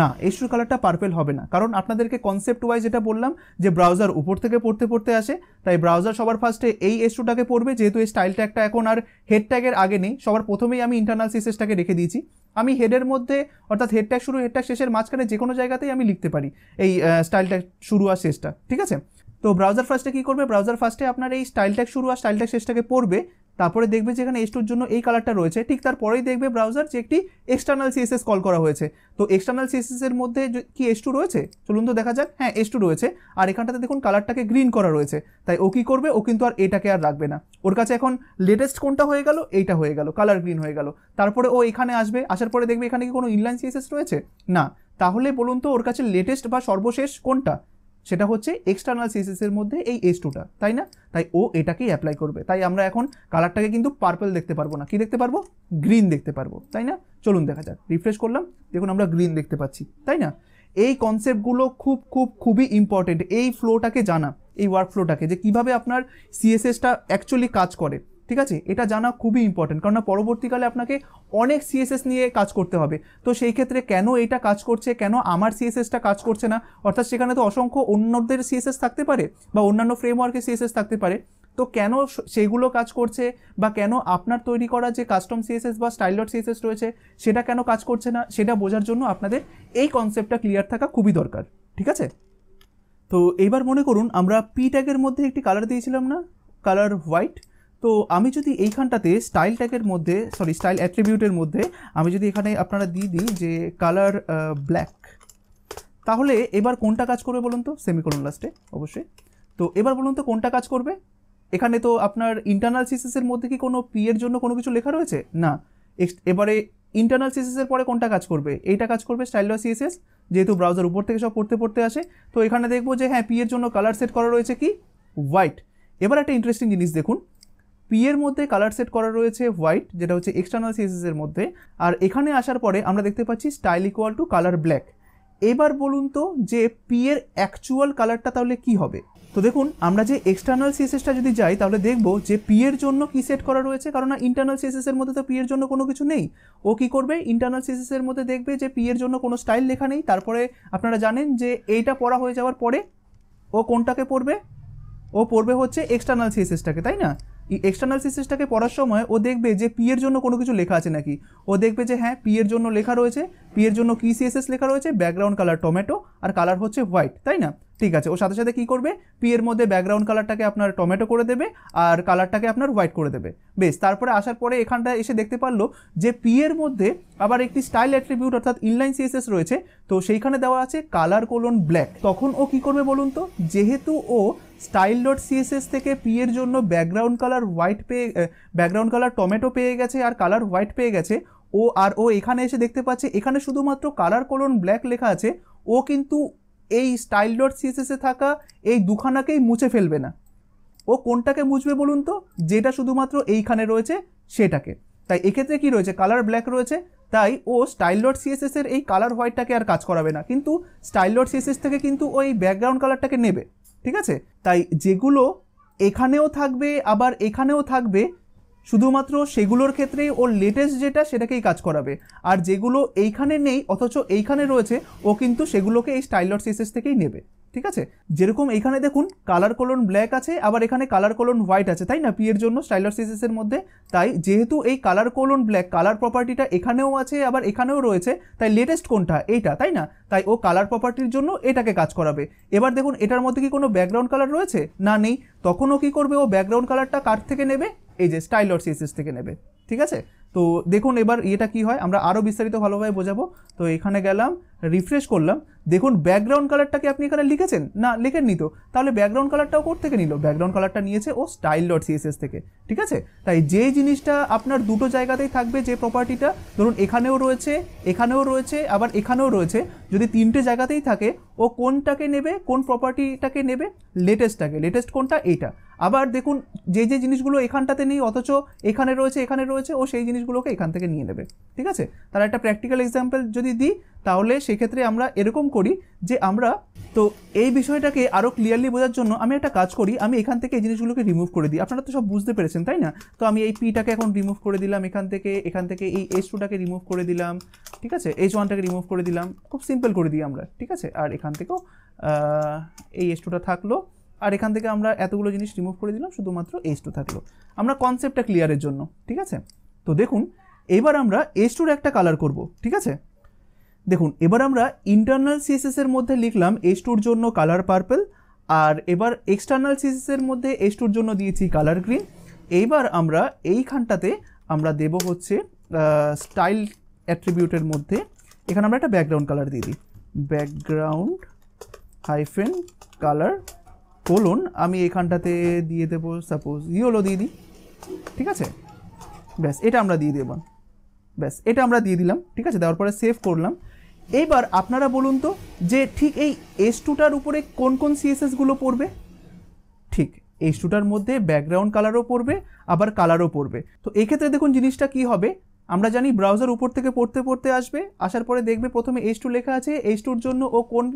না এসুর কালারটা পার্পেল হবে না কারণ আপনাদেরকে কনসেপ্ট ওয়াইজ যেটা বললাম যে ব্রাউজার উপর থেকে পড়তে পড়তে আসে তাই ব্রাউজার সবার ফার্স্টে এই এসুটাকে পড়বে যেহেতু এই স্টাইল ট্যাগটা এখন আর হেড ট্যাগের আগে নেই সবার প্রথমেই আমি ইন্টারনাল সিসেসটাকে রেখে দিয়েছি আমি হেডের মধ্যে অর্থাৎ হেড ট্যাগ শুরু হেড ট্যাগ শেষের মাঝখানে যে কোনো জায়গাতেই আমি লিখতে পারি এই স্টাইল ট্যাগ শুরু আর শেষটা ঠিক আছে তো ব্রাউজার ফার্স্টে কী করবে ব্রাউজার ফার্স্টে আপনার এই স্টাইল ট্যাগ শুরু আর স্টাইল ট্যাগ শেষটাকে পড়বে তারপরে দেখবে যে এস টুর জন্য এই কালারটা রয়েছে ঠিক তারপরেই দেখবে ব্রাউজার যে একটি এক্সটার্নাল সিএসএস কল করা হয়েছে তো এক্সটার্নাল সিএসএস এর মধ্যে কি এস টু রয়েছে চলুন তো দেখা যাক হ্যাঁ এস টু রয়েছে আর এখানটাতে দেখুন কালারটাকে গ্রিন করা রয়েছে তাই ও কি করবে ও কিন্তু আর এটাকে আর রাখবে না ওর কাছে এখন লেটেস্ট কোনটা হয়ে গেল এইটা হয়ে গেল কালার গ্রিন হয়ে গেল তারপরে ও এখানে আসবে আসার পরে দেখবে এখানে কি কোনো ইনলাইন সিএসএস রয়েছে না তাহলে বলুন তো ওর কাছে লেটেস্ট বা সর্বশেষ কোনটা সেটা হচ্ছে এক্সটার্নাল সিএসএসের মধ্যে এই এস টুটা তাই না তাই ও এটাকেই অ্যাপ্লাই করবে তাই আমরা এখন কালারটাকে কিন্তু পার্পেল দেখতে পারবো না কি দেখতে পারবো গ্রিন দেখতে পারবো তাই না চলুন দেখা যাক রিফ্রেশ করলাম দেখুন আমরা গ্রিন দেখতে পাচ্ছি তাই না এই কনসেপ্টগুলো খুব খুব খুবই ইম্পর্টেন্ট এই ফ্লোটাকে জানা এই ওয়ার্ক ফ্লোটাকে যে কিভাবে আপনার সিএসএসটা অ্যাকচুয়ালি কাজ করে ঠিক আছে এটা জানা খুবই ইম্পর্টেন্ট কেননা পরবর্তীকালে আপনাকে অনেক সিএসএস নিয়ে কাজ করতে হবে তো সেই ক্ষেত্রে কেন এটা কাজ করছে কেন আমার সিএসএসটা কাজ করছে না অর্থাৎ সেখানে তো অসংখ্য অন্যদের সিএসএস থাকতে পারে বা অন্যান্য ফ্রেমওয়ার্কে সিএসএস থাকতে পারে তো কেন সেইগুলো কাজ করছে বা কেন আপনার তৈরি করা যে কাস্টম সিএসএস বা স্টাইল ডট সিএসএস রয়েছে সেটা কেন কাজ করছে না সেটা বোঝার জন্য আপনাদের এই কনসেপ্টটা ক্লিয়ার থাকা খুবই দরকার ঠিক আছে তো এইবার মনে করুন আমরা পি ট্যাগের মধ্যে একটি কালার দিয়েছিলাম না কালার হোয়াইট তো আমি যদি এইখানটাতে স্টাইল ট্যাগের মধ্যে সরি স্টাইল অ্যাট্রিবিউটের মধ্যে আমি যদি এখানে আপনারা দিয়ে দিই যে কালার ব্ল্যাক তাহলে এবার কোনটা কাজ করবে বলুন তো সেমিকোলন লাস্টে অবশ্যই তো এবার বলুন তো কোনটা কাজ করবে এখানে তো আপনার ইন্টারনাল সিসিসের মধ্যে কি কোনো পি এর জন্য কোনো কিছু লেখা রয়েছে না এবারে ইন্টারনাল সিসিসের পরে কোনটা কাজ করবে এইটা কাজ করবে স্টাইল ডট সিএসএস যেহেতু ব্রাউজার উপর থেকে সব পড়তে পড়তে আসে তো এখানে দেখবো যে হ্যাঁ পি এর জন্য কালার সেট করা রয়েছে কি হোয়াইট এবার একটা ইন্টারেস্টিং জিনিস দেখুন পি এর মধ্যে কালার সেট করা রয়েছে হোয়াইট যেটা হচ্ছে এক্সটার্নাল সিএসএসের মধ্যে আর এখানে আসার পরে আমরা দেখতে পাচ্ছি style equal to colour black এবার বলুন তো যে পি এর অ্যাকচুয়াল কালারটা তাহলে কি হবে তো দেখুন আমরা যে এক্সটার্নাল সিএসএসটা যদি যাই তাহলে দেখব যে পি এর জন্য কি সেট করা রয়েছে কারণ না ইন্টারনাল সিএসএস এর মধ্যে তো পি এর জন্য কোনো কিছু নেই ও কি করবে ইন্টারনাল সিএসএস এর মধ্যে দেখবে যে পি এর জন্য কোনো স্টাইল লেখা নেই তারপরে আপনারা জানেন যে এইটা পড়া হয়ে যাওয়ার পরে ও কোনটাকে পড়বে ও পড়বে হচ্ছে এক্সটার্নাল সিএসএসটাকে তাই না এক্সটার্নাল সিসিসটাকে পড়ার সময় ও দেখবে যে পি এর জন্য কোনো কিছু লেখা আছে নাকি ও দেখবে যে হ্যাঁ পি এর জন্য লেখা রয়েছে পি এর জন্য কি সিএসএস লেখা রয়েছে ব্যাকগ্রাউন্ড কালার টমেটো আর কালার হচ্ছে হোয়াইট তাই না ঠিক আছে ও সাথে সাথে কী করবে পি এর মধ্যে ব্যাকগ্রাউন্ড কালারটাকে আপনার টমেটো করে দেবে আর কালারটাকে আপনার হোয়াইট করে দেবে বেশ তারপরে আসার পরে এখানটা এসে দেখতে পারলো যে পি এর মধ্যে আবার একটি স্টাইল অ্যাট্রিবিউট অর্থাৎ ইনলাইন সিএসএস রয়েছে তো সেইখানে দেওয়া আছে কালার কোলন ব্ল্যাক তখন ও কি করবে বলুন তো যেহেতু ও স্টাইল ডট সিএসএস থেকে পি এর জন্য ব্যাকগ্রাউন্ড কালার হোয়াইট পেয়ে ব্যাকগ্রাউন্ড কালার টমেটো পেয়ে গেছে আর কালার হোয়াইট পেয়ে গেছে ও আর ও এখানে এসে দেখতে পাচ্ছে এখানে শুধুমাত্র কালার কলন ব্ল্যাক লেখা আছে ও কিন্তু এই স্টাইল ডট সিএসএসে থাকা এই দুখানাকেই মুছে ফেলবে না ও কোনটাকে মুছবে বলুন তো যেটা শুধুমাত্র এইখানে রয়েছে সেটাকে তাই এক্ষেত্রে কি রয়েছে কালার ব্ল্যাক রয়েছে তাই ও স্টাইল ডট সিএসএস এর এই কালার হোয়াইটটাকে আর কাজ করাবে না কিন্তু স্টাইল ডট সিএসএস থেকে কিন্তু ওই ব্যাকগ্রাউন্ড কালারটাকে নেবে ঠিক আছে তাই যেগুলো এখানেও থাকবে আবার এখানেও থাকবে শুধুমাত্র সেগুলোর ক্ষেত্রেই ওর লেটেস্ট যেটা সেটাকেই কাজ করাবে আর যেগুলো এইখানে নেই অথচ এইখানে রয়েছে ও কিন্তু সেগুলোকে এই স্টাইলট সিসেস থেকেই নেবে ঠিক আছে যেরকম এখানে দেখুন কালার কলন ব্ল্যাক আছে আবার এখানে কালার কলন হোয়াইট আছে তাই না পিয়ের জন্য জন্য স্টাইলারসিসের মধ্যে তাই যেহেতু এই কালার কলন ব্ল্যাক কালার প্রপার্টিটা এখানেও আছে আবার এখানেও রয়েছে তাই লেটেস্ট কোনটা এইটা তাই না তাই ও কালার প্রপার্টির জন্য এটাকে কাজ করাবে এবার দেখুন এটার মধ্যে কি কোনো ব্যাকগ্রাউন্ড কালার রয়েছে না নেই তখনও কি করবে ও ব্যাকগ্রাউন্ড কালারটা কার থেকে নেবে এই যে স্টাইলরসিসিস থেকে নেবে ঠিক আছে তো দেখুন এবার ইয়েটা কি হয় আমরা আরও বিস্তারিত ভালোভাবে বোঝাবো তো এখানে গেলাম রিফ্রেশ করলাম দেখুন ব্যাকগ্রাউন্ড কালারটাকে আপনি এখানে লিখেছেন না লিখেন তো তাহলে ব্যাকগ্রাউন্ড কালারটাও কোর থেকে নিল ব্যাকগ্রাউন্ড কালারটা নিয়েছে ও স্টাইল ডট সিএসএস থেকে ঠিক আছে তাই যে জিনিসটা আপনার দুটো জায়গাতেই থাকবে যে প্রপার্টিটা ধরুন এখানেও রয়েছে এখানেও রয়েছে আবার এখানেও রয়েছে যদি তিনটে জায়গাতেই থাকে ও কোনটাকে নেবে কোন প্রপার্টিটাকে নেবে লেটেস্টটাকে লেটেস্ট কোনটা এইটা আবার দেখুন যে যে জিনিসগুলো এখানটাতে নেই অথচ এখানে রয়েছে এখানে রয়েছে ও সেই জিনিসগুলোকে এখান থেকে নিয়ে নেবে ঠিক আছে তার একটা প্র্যাকটিক্যাল এক্সাম্পল যদি দিই তাহলে সেক্ষেত্রে আমরা এরকম করি যে আমরা তো এই বিষয়টাকে আরও ক্লিয়ারলি বোঝার জন্য আমি একটা কাজ করি আমি এখান থেকে এই জিনিসগুলোকে রিমুভ করে দিই আপনারা তো সব বুঝতে পেরেছেন তাই না তো আমি এই পিটাকে এখন রিমুভ করে দিলাম এখান থেকে এখান থেকে এই এইচ টুটাকে রিমুভ করে দিলাম ঠিক আছে এইচ ওয়ানটাকে রিমুভ করে দিলাম খুব সিম্পল করে দিই আমরা ঠিক আছে আর এখান থেকেও এই এইচ টুটা থাকলো আর এখান থেকে আমরা এতগুলো জিনিস রিমুভ করে দিলাম শুধুমাত্র এইচ টু থাকলো আমরা কনসেপ্টটা ক্লিয়ারের জন্য ঠিক আছে তো দেখুন এবার আমরা এইচ টুর একটা কালার করব ঠিক আছে দেখুন এবার আমরা ইন্টারনাল সিএসএস এর মধ্যে লিখলাম এইচ টুর জন্য কালার পার্পেল আর এবার এক্সটার্নাল সিএসএস এর মধ্যে এইচ টুর জন্য দিয়েছি কালার গ্রিন এইবার আমরা এইখানটাতে আমরা দেব হচ্ছে স্টাইল অ্যাট্রিবিউটের মধ্যে এখানে আমরা একটা ব্যাকগ্রাউন্ড কালার দিয়ে দিই ব্যাকগ্রাউন্ড হাইফেন কালার বলুন আমি এখানটাতে দিয়ে দেবো সাপোজ ইয়োলো দিয়ে দিই ঠিক আছে ব্যাস এটা আমরা দিয়ে দেব ব্যাস এটা আমরা দিয়ে দিলাম ঠিক আছে দেওয়ার পরে সেভ করলাম এবার আপনারা বলুন তো যে ঠিক এই এস টুটার উপরে কোন কোন সিএসএসগুলো পড়বে ঠিক এস টুটার মধ্যে ব্যাকগ্রাউন্ড কালারও পড়বে আবার কালারও পড়বে তো এক্ষেত্রে দেখুন জিনিসটা কি হবে আমরা জানি ব্রাউজার উপর থেকে পড়তে পড়তে আসবে আসার পরে দেখবে প্রথমে এস টু লেখা আছে এস টুর জন্য ও কোন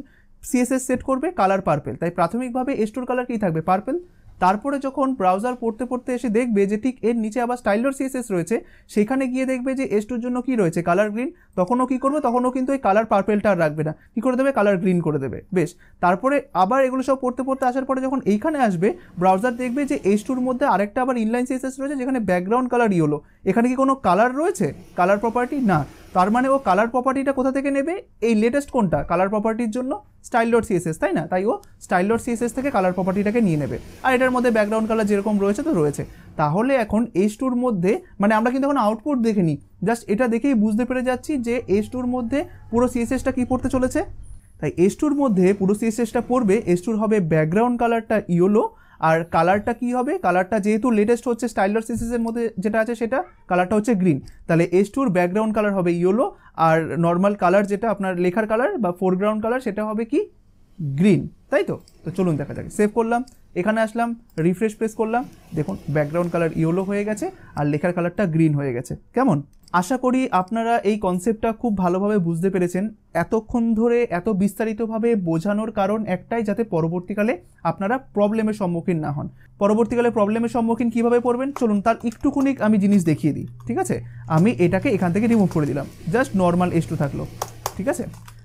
সিএসএস সেট করবে কালার পার্পেল তাই প্রাথমিকভাবে স্টোর কালার কী থাকবে পার্পেল তারপরে যখন ব্রাউজার পড়তে পড়তে এসে দেখবে যে ঠিক এর নিচে আবার স্টাইলর সিএসএস রয়েছে সেখানে গিয়ে দেখবে যে এস্টোর জন্য কি রয়েছে কালার গ্রিন তখনও কি করবে তখনও কিন্তু এই কালার পার্পেলটা আর রাখবে না কী করে দেবে কালার গ্রিন করে দেবে বেশ তারপরে আবার এগুলো সব পড়তে পড়তে আসার পরে যখন এইখানে আসবে ব্রাউজার দেখবে যে এস্টোর মধ্যে আরেকটা আবার ইনলাইন সিএসএস রয়েছে যেখানে ব্যাকগ্রাউন্ড কালার ইয়েলো এখানে কি কোনো কালার রয়েছে কালার প্রপার্টি না তার মানে ও কালার প্রপার্টিটা কোথা থেকে নেবে এই লেটেস্ট কোনটা কালার প্রপার্টির জন্য স্টাইল ডট সিএসএস তাই না তাই ও স্টাইল ডট সিএসএস থেকে কালার প্রপার্টিটাকে নিয়ে নেবে আর এটার মধ্যে ব্যাকগ্রাউন্ড কালার যেরকম রয়েছে তো রয়েছে তাহলে এখন এইচ টুর মধ্যে মানে আমরা কিন্তু এখন আউটপুট দেখে নিই জাস্ট এটা দেখেই বুঝতে পেরে যাচ্ছি যে এস টুর মধ্যে পুরো সিএসএসটা কী পড়তে চলেছে তাই এস টুর মধ্যে পুরো সিএসএসটা পড়বে এস টুর হবে ব্যাকগ্রাউন্ড কালারটা ইয়েলো আর কালারটা কি হবে কালারটা যেহেতু লেটেস্ট হচ্ছে স্টাইলার সিসিসের মধ্যে যেটা আছে সেটা কালারটা হচ্ছে গ্রিন তাহলে এস টুর ব্যাকগ্রাউন্ড কালার হবে ইয়েলো আর নর্মাল কালার যেটা আপনার লেখার কালার বা ফোরগ্রাউন্ড কালার সেটা হবে কি গ্রিন তাই তো তো চলুন দেখা যাক সেভ করলাম এখানে আসলাম রিফ্রেশ প্রেস করলাম দেখুন ব্যাকগ্রাউন্ড কালার ইয়েলো হয়ে গেছে আর লেখার কালারটা গ্রিন হয়ে গেছে কেমন আশা করি আপনারা এই কনসেপ্টটা খুব ভালোভাবে বুঝতে পেরেছেন এতক্ষণ ধরে এত বিস্তারিতভাবে বোঝানোর কারণ একটাই যাতে পরবর্তীকালে আপনারা প্রবলেমের সম্মুখীন না হন পরবর্তীকালে প্রবলেমের সম্মুখীন কিভাবে পড়বেন চলুন তার একটুকুনি আমি জিনিস দেখিয়ে দিই ঠিক আছে আমি এটাকে এখান থেকে রিমুভ করে দিলাম জাস্ট নর্মাল এস টু থাকলো ঠিক আছে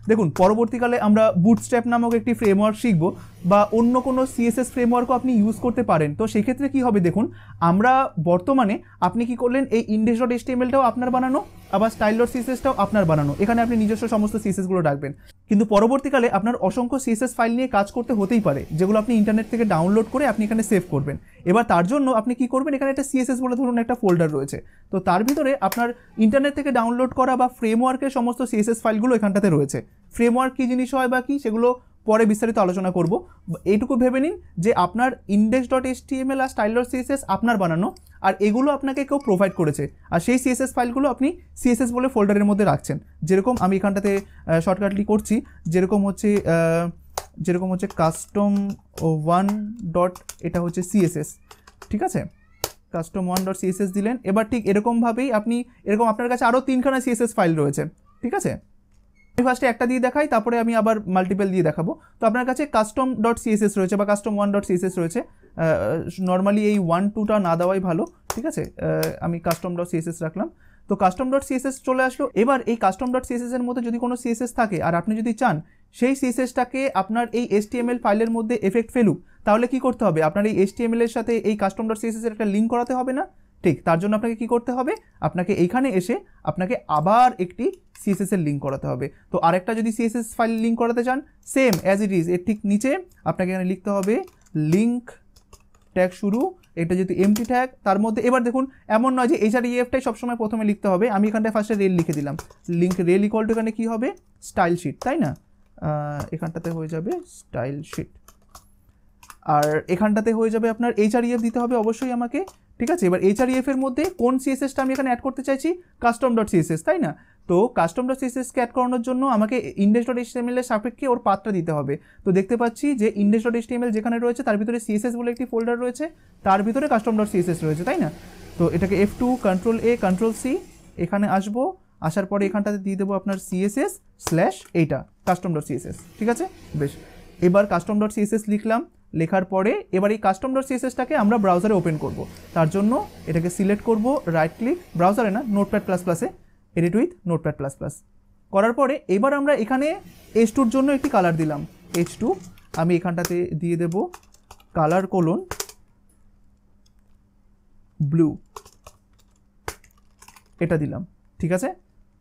দেখুন পরবর্তীকালে আমরা বুটস্ট্যাপ নামক একটি ফ্রেমওয়ার্ক শিখব বা অন্য কোনো সিএসএস ফ্রেমওয়ার্কও আপনি ইউজ করতে পারেন তো সেক্ষেত্রে কী হবে দেখুন আমরা বর্তমানে আপনি কি করলেন এই ইন্ডেস ডট এসটিএমএলটাও আপনার বানানো আবার স্টাইলর সিসেসটাও আপনার বানানো এখানে আপনি নিজস্ব সমস্ত সিসেসগুলো ডাকবেন কিন্তু পরবর্তীকালে আপনার অসংখ্য সিসেস ফাইল নিয়ে কাজ করতে হতেই পারে যেগুলো আপনি ইন্টারনেট থেকে ডাউনলোড করে আপনি এখানে সেভ করবেন এবার তার জন্য আপনি কি করবেন এখানে একটা সিএসএস বলে ধরুন একটা ফোল্ডার রয়েছে তো তার ভিতরে আপনার ইন্টারনেট থেকে ডাউনলোড করা বা ফ্রেমওয়ার্কের সমস্ত সিএসএস ফাইলগুলো এখানটাতে রয়েছে ফ্রেমওয়ার্ক কী জিনিস হয় বা কী সেগুলো পরে বিস্তারিত আলোচনা করব এইটুকু ভেবে নিন যে আপনার index dot H T M L আর স্টাইল ডট সিএসএস আপনার বানানো আর এগুলো আপনাকে কেউ প্রোভাইড করেছে আর সেই সিএসএস ফাইলগুলো আপনি সিএসএস বলে ফোল্ডারের মধ্যে রাখছেন যেরকম আমি এখানটাতে শর্টকাটলি করছি যেরকম হচ্ছে যেরকম হচ্ছে কাস্টম ওয়ান ডট এটা হচ্ছে সিএসএস ঠিক আছে কাস্টম ওয়ান ডট সিএসএস দিলেন এবার ঠিক এরকমভাবেই আপনি এরকম আপনার কাছে আরও তিনখানা সিএসএস ফাইল রয়েছে ঠিক আছে আমি ফার্স্টে একটা দিয়ে দেখাই তারপরে আমি আবার মাল্টিপল দিয়ে দেখাবো তো আপনার কাছে কাস্টম ডট সিএসএস রয়েছে বা কাস্টম ওয়ান ডট সিএসএস রয়েছে নর্মালি এই ওয়ান টুটা না দেওয়াই ভালো ঠিক আছে আমি কাস্টম ডট সিএসএস রাখলাম তো কাস্টম ডট সিএসএস চলে আসলো এবার এই কাস্টম ডট সিএসএস এর মধ্যে যদি কোনো সিএসএস থাকে আর আপনি যদি চান সেই সিএসএসটাকে আপনার এই এসটিএমএল ফাইলের মধ্যে এফেক্ট ফেলুক তাহলে কি করতে হবে আপনার এই এসটিএমএল এর সাথে এই কাস্টম ডট সিএসএস এর একটা লিঙ্ক করাতে হবে না ঠিক তার জন্য আপনাকে কি করতে হবে আপনাকে এইখানে এসে আপনাকে আবার একটি সিএসএস এর লিঙ্ক করাতে হবে তো আরেকটা যদি সিএসএস ফাইল লিঙ্ক করাতে চান সেম অ্যাজ ইট ইজ এর ঠিক নিচে আপনাকে এখানে লিখতে হবে লিঙ্ক ট্যাগ শুরু এটা যেহেতু এমটি ট্যাগ তার মধ্যে এবার দেখুন এমন নয় যে এইচআর ইএফটাই e সবসময় প্রথমে লিখতে হবে আমি এখানটায় ফার্স্টে রেল লিখে দিলাম লিঙ্ক রেল ইকল টু এখানে কী হবে স্টাইল শিট তাই না এখানটাতে হয়ে যাবে স্টাইল শিট আর এখানটাতে হয়ে যাবে আপনার এইচআর ইএফ e দিতে হবে অবশ্যই আমাকে ঠিক আছে এবার এইচআরইএফ e এর মধ্যে কোন সিএসএসটা আমি এখানে অ্যাড করতে চাইছি কাস্টম ডট সিএসএস তাই না তো কাস্টম ডট সিএসএসকে অ্যাড করানোর জন্য আমাকে ইন্ডেক্স ডট এইচটিএমএল এর সাপেক্ষে ওর পাত্রটা দিতে হবে তো দেখতে পাচ্ছি যে ইন্ডেক্স ডট এইচটিএমএল যেখানে রয়েছে তার ভিতরে সিএসএস বলে একটি ফোল্ডার রয়েছে তার ভিতরে কাস্টম ডট সিএসএস রয়েছে তাই না তো এটাকে F two control A control C এখানে আসবো আসার পরে এখানটাতে দিয়ে দেবো আপনার সিএসএস স্ল্যাশ এইটা কাস্টম ডট সিএসএস ঠিক আছে বেশ এবার কাস্টম ডট সিএসএস লিখলাম লেখার পরে এবার এই কাস্টম ডট সিএসএসটাকে আমরা ব্রাউজারে ওপেন করব তার জন্য এটাকে সিলেক্ট করব রাইট ক্লিক ব্রাউজারে না নোটপ্যাড প্লাস প্লাসে edit with notepad plus plus করার পরে এবার আমরা এখানে এইচ টুর জন্য একটি কালার দিলাম এইচ টু আমি এখানটাতে দিয়ে দেব কালার কোলন ব্লু এটা দিলাম ঠিক আছে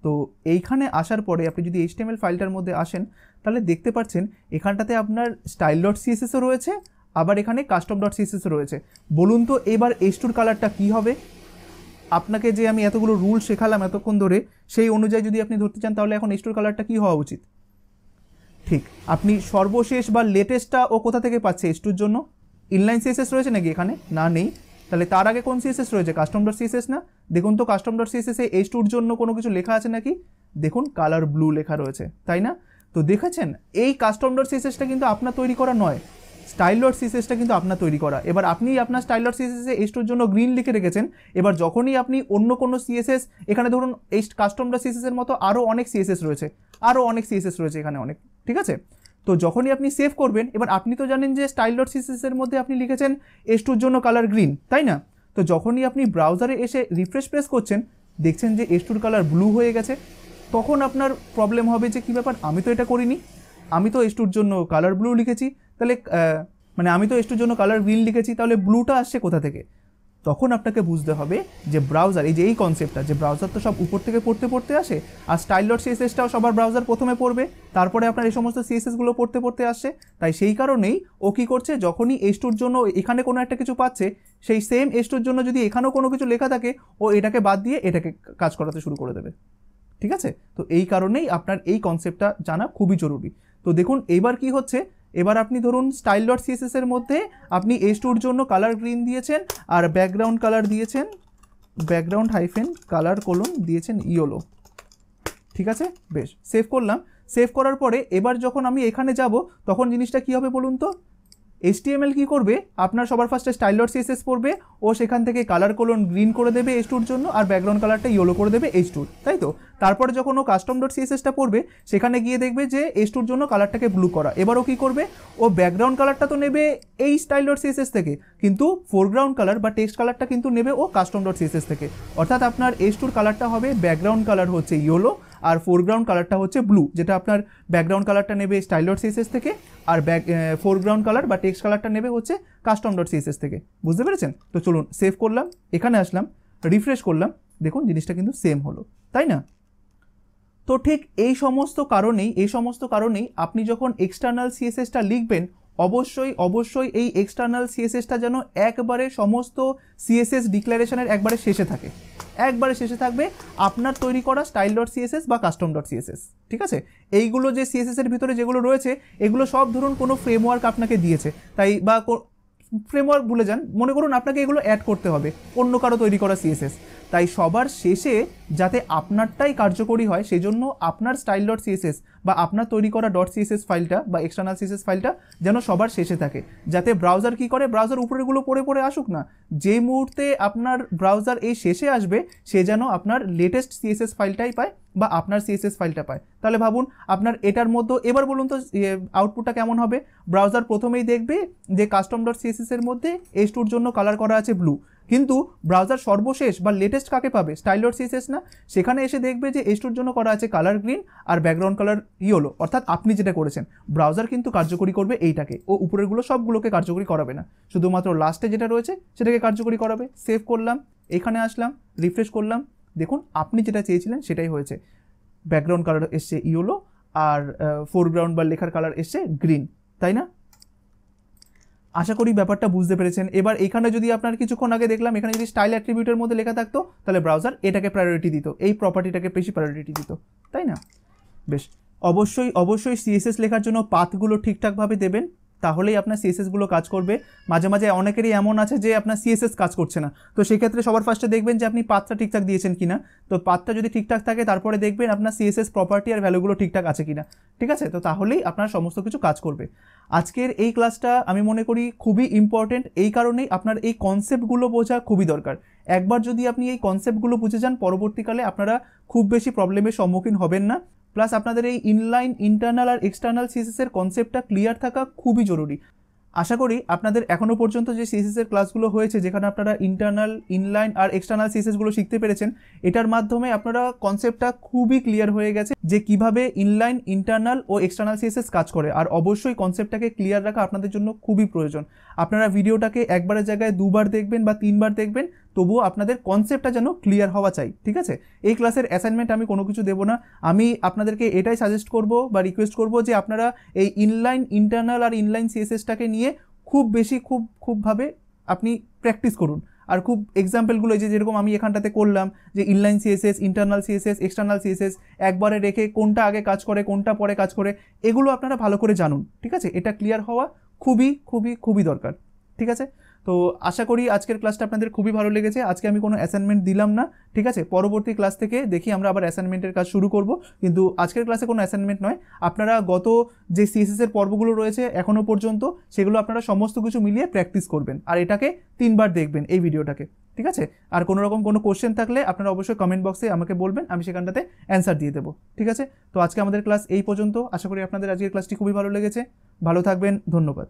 তো এইখানে আসার পরে আপনি যদি এইচটিএমএল ফাইলটার মধ্যে আসেন তাহলে দেখতে পাচ্ছেন এখানটাতে আপনার স্টাইল ডট সিএসএসও রয়েছে আবার এখানে কাস্টম ডট সিএসএসও রয়েছে বলুন তো এবার এস টুর কালারটা কী হবে আপনাকে যে আমি এতগুলো রুল শেখালাম এতক্ষণ ধরে সেই অনুযায়ী যদি আপনি ধরতে চান তাহলে এখন এস টুর কালারটা কী হওয়া উচিত ঠিক আপনি সর্বশেষ বা লেটেস্টটা ও কোথা থেকে পাচ্ছে এস টুর জন্য ইনলাইন সিএসএস রয়েছে নাকি এখানে না নেই তাহলে তার আগে কোন সিএসএস রয়েছে কাস্টম ডট সিএসএস না দেখুন তো কাস্টম ডট এ এইচ টুর জন্য কোনো কিছু লেখা আছে নাকি দেখুন কালার ব্লু লেখা রয়েছে তাই না তো দেখেছেন এই কাস্টম ডট সিএসএসটা কিন্তু আপনার তৈরি করা নয় স্টাইল ডট সিএসএসটা কিন্তু আপনার তৈরি করা এবার আপনি আপনার স্টাইল ডট সিএসএসে এইচ টুর জন্য গ্রিন লিখে রেখেছেন এবার যখনই আপনি অন্য কোনো সিএসএস এখানে ধরুন এই কাস্টম ডট এর মতো আরও অনেক সিএসএস রয়েছে আরও অনেক সিএসএস রয়েছে এখানে অনেক ঠিক আছে তো যখনই আপনি সেভ করবেন এবার আপনি তো জানেন যে স্টাইল ডট সিসিসের মধ্যে আপনি লিখেছেন এস টুর জন্য কালার গ্রিন তাই না তো যখনই আপনি ব্রাউজারে এসে রিফ্রেশ প্রেস করছেন দেখছেন যে এস টুর কালার ব্লু হয়ে গেছে তখন আপনার প্রবলেম হবে যে কী ব্যাপার আমি তো এটা করিনি আমি তো এস টুর জন্য কালার ব্লু লিখেছি তাহলে মানে আমি তো এস টুর জন্য কালার গ্রিন লিখেছি তাহলে ব্লুটা আসছে কোথা থেকে তখন আপনাকে বুঝতে হবে যে ব্রাউজার এই যে এই কনসেপ্টটা যে ব্রাউজার তো সব উপর থেকে পড়তে পড়তে আসে আর স্টাইল ডট সিএসএসটাও সবার ব্রাউজার প্রথমে পড়বে তারপরে আপনার এই সমস্ত সিএসএসগুলো পড়তে পড়তে আসে তাই সেই কারণেই ও কী করছে যখনই এস্টুর জন্য এখানে কোনো একটা কিছু পাচ্ছে সেই সেম এস্টুর জন্য যদি এখানেও কোনো কিছু লেখা থাকে ও এটাকে বাদ দিয়ে এটাকে কাজ করাতে শুরু করে দেবে ঠিক আছে তো এই কারণেই আপনার এই কনসেপ্টটা জানা খুবই জরুরি তো দেখুন এবার কি হচ্ছে এবার আপনি ধরুন স্টাইল ডট সিএসএসের মধ্যে আপনি এস টুর জন্য কালার গ্রিন দিয়েছেন আর ব্যাকগ্রাউন্ড কালার দিয়েছেন ব্যাকগ্রাউন্ড হাইফেন কালার কলম দিয়েছেন ইয়োলো ঠিক আছে বেশ সেভ করলাম সেভ করার পরে এবার যখন আমি এখানে যাব তখন জিনিসটা কি হবে বলুন তো এইচটিএমএল কী করবে আপনার সবার ফার্স্টে স্টাইল ডট সিএসএস পড়বে ও সেখান থেকে কালার কোলন গ্রিন করে দেবে এইচ টুর জন্য আর ব্যাকগ্রাউন্ড কালারটা ইয়েলো করে দেবে এইচ টুর তাই তো তারপরে যখন ও কাস্টম ডট সিএসএসটা পড়বে সেখানে গিয়ে দেখবে যে এইচ টুর জন্য কালারটাকে ব্লু করা এবার ও কী করবে ও ব্যাকগ্রাউন্ড কালারটা তো নেবে এই স্টাইল ডট সিএসএস থেকে কিন্তু ফোরগ্রাউন্ড কালার বা টেক্সট কালারটা কিন্তু নেবে ও কাস্টম ডট সিএসএস থেকে অর্থাৎ আপনার এইচ টুর কালারটা হবে ব্যাকগ্রাউন্ড কালার হচ্ছে ইয়েলো আর ফোরগ্রাউন্ড কালারটা হচ্ছে ব্লু যেটা আপনার ব্যাকগ্রাউন্ড কালারটা নেবে স্টাইল ডট সিএসএস থেকে আর ব্যাক ফোরগ্রাউন্ড কালার বা টেক্সট কালারটা নেবে হচ্ছে কাস্টম ডট সিএসএস থেকে বুঝতে পেরেছেন তো চলুন সেভ করলাম এখানে আসলাম রিফ্রেশ করলাম দেখুন জিনিসটা কিন্তু সেম হলো তাই না তো ঠিক এই সমস্ত কারণেই এই সমস্ত কারণেই আপনি যখন এক্সটার্নাল সিএসএসটা লিখবেন অবশ্যই অবশ্যই এই এক্সটার্নাল সিএসএসটা যেন একবারে সমস্ত সিএসএস ডিক্লারেশনের একবারে শেষে থাকে একবারে শেষে থাকবে আপনার তৈরি করা স্টাইল ডট সিএসএস বা কাস্টম ডট সিএসএস ঠিক আছে এইগুলো যে সিএসএসের ভিতরে যেগুলো রয়েছে এগুলো সব ধরুন কোনো ফ্রেমওয়ার্ক আপনাকে দিয়েছে তাই বা ফ্রেমওয়ার্ক ভুলে যান মনে করুন আপনাকে এগুলো অ্যাড করতে হবে অন্য কারো তৈরি করা সিএসএস তাই সবার শেষে যাতে আপনারটাই কার্যকরী হয় সেজন্য আপনার স্টাইল ডট সিএসএস বা আপনার তৈরি করা ডট সিএসএস ফাইলটা বা এক্সটার্নাল সিএসএস ফাইলটা যেন সবার শেষে থাকে যাতে ব্রাউজার কি করে ব্রাউজার উপরেগুলো পড়ে পড়ে আসুক না যে মুহূর্তে আপনার ব্রাউজার এই শেষে আসবে সে যেন আপনার লেটেস্ট সিএসএস ফাইলটাই পায় বা আপনার সিএসএস ফাইলটা পায় তাহলে ভাবুন আপনার এটার মধ্যে এবার বলুন তো আউটপুটটা ইয়ে, কেমন হবে ব্রাউজার প্রথমেই দেখবে যে কাস্টম ডট সিএসএসের মধ্যে এস টুর জন্য কালার করা আছে ব্লু কিন্তু ব্রাউজার সর্বশেষ বা লেটেস্ট কাকে পাবে স্টাইলর সিএসএস না সেখানে এসে দেখবে যে এসটুর জন্য করা আছে কালার গ্রিন আর ব্যাকগ্রাউন্ড কালার ইয়েলো অর্থাৎ আপনি যেটা করেছেন ব্রাউজার কিন্তু কার্যকরী করবে এইটাকে ও উপরেরগুলো সবগুলোকে কার্যকরী করাবে না শুধুমাত্র লাস্টে যেটা রয়েছে সেটাকে কার্যকরী করাবে সেভ করলাম এখানে আসলাম রিফ্রেশ করলাম দেখুন আপনি যেটা চেয়েছিলেন সেটাই হয়েছে ব্যাকগ্রাউন্ড কালার এসছে ইয়েলো আর ফোরগ্রাউন্ড বা লেখার কালার এসছে গ্রিন তাই না আশা করি ব্যাপারটা বুঝতে পেরেছেন এবার এখানে যদি আপনার কিছুক্ষণ আগে দেখলাম এখানে যদি স্টাইল অ্যাট্রিবিউটের মধ্যে লেখা থাকতো তাহলে ব্রাউজার এটাকে প্রায়োরিটি দিত এই প্রপার্টিটাকে বেশি প্রায়োরিটি দিত তাই না বেশ অবশ্যই অবশ্যই সিএসএস লেখার জন্য পাথগুলো ঠিকঠাকভাবে দেবেন তাহলেই আপনার সিএসএসগুলো কাজ করবে মাঝে মাঝে অনেকেরই এমন আছে যে আপনার সিএসএস কাজ করছে না তো সেক্ষেত্রে সবার ফার্স্টে দেখবেন যে আপনি পাতটা ঠিকঠাক দিয়েছেন কিনা তো পাতটা যদি ঠিকঠাক থাকে তারপরে দেখবেন আপনার সিএসএস প্রপার্টি আর ভ্যালুগুলো ঠিকঠাক আছে কিনা ঠিক আছে তো তাহলেই আপনার সমস্ত কিছু কাজ করবে আজকের এই ক্লাসটা আমি মনে করি খুবই ইম্পর্টেন্ট এই কারণেই আপনার এই কনসেপ্টগুলো বোঝা খুবই দরকার একবার যদি আপনি এই কনসেপ্টগুলো বুঝে যান পরবর্তীকালে আপনারা খুব বেশি প্রবলেমের সম্মুখীন হবেন না প্লাস আপনাদের এই ইনলাইন ইন্টারনাল আর এক্সটার্নাল সিএসএসের কনসেপ্টটা ক্লিয়ার থাকা খুবই জরুরি আশা করি আপনাদের এখনও পর্যন্ত যে সিএসএসের ক্লাসগুলো হয়েছে যেখানে আপনারা ইন্টারনাল ইনলাইন আর এক্সটার্নাল সিএসএসগুলো শিখতে পেরেছেন এটার মাধ্যমে আপনারা কনসেপ্টটা খুবই ক্লিয়ার হয়ে গেছে যে কিভাবে ইনলাইন ইন্টারনাল ও এক্সটার্নাল সিএসএস কাজ করে আর অবশ্যই কনসেপ্টটাকে ক্লিয়ার রাখা আপনাদের জন্য খুবই প্রয়োজন আপনারা ভিডিওটাকে একবারের জায়গায় দুবার দেখবেন বা তিনবার দেখবেন তবুও আপনাদের কনসেপ্টটা যেন ক্লিয়ার হওয়া চাই ঠিক আছে এই ক্লাসের অ্যাসাইনমেন্ট আমি কোনো কিছু দেবো না আমি আপনাদেরকে এটাই সাজেস্ট করব বা রিকোয়েস্ট করব যে আপনারা এই ইনলাইন ইন্টারনাল আর ইনলাইন সিএসএসটাকে নিয়ে খুব বেশি খুব খুবভাবে আপনি প্র্যাকটিস করুন আর খুব এক্সাম্পলগুলো যে যেরকম আমি এখানটাতে করলাম যে inline CSS internal CSS external CSS একবারে রেখে কোনটা আগে কাজ করে কোনটা পরে কাজ করে এগুলো আপনারা ভালো করে জানুন ঠিক আছে এটা ক্লিয়ার হওয়া খুবই খুবই খুবই দরকার ঠিক আছে তো আশা করি আজকের ক্লাসটা আপনাদের খুবই ভালো লেগেছে আজকে আমি কোনো অ্যাসাইনমেন্ট দিলাম না ঠিক আছে পরবর্তী ক্লাস থেকে দেখি আমরা আবার অ্যাসাইনমেন্টের কাজ শুরু করব কিন্তু আজকের ক্লাসে কোনো অ্যাসাইনমেন্ট নয় আপনারা গত যে সিএসএসের পর্বগুলো রয়েছে এখনও পর্যন্ত সেগুলো আপনারা সমস্ত কিছু মিলিয়ে প্র্যাকটিস করবেন আর এটাকে তিনবার দেখবেন এই ভিডিওটাকে ঠিক আছে আর কোনো রকম কোনো কোশ্চেন থাকলে আপনারা অবশ্যই কমেন্ট বক্সে আমাকে বলবেন আমি সেখানটাতে অ্যান্সার দিয়ে দেবো ঠিক আছে তো আজকে আমাদের ক্লাস এই পর্যন্ত আশা করি আপনাদের আজকের ক্লাসটি খুবই ভালো লেগেছে ভালো থাকবেন ধন্যবাদ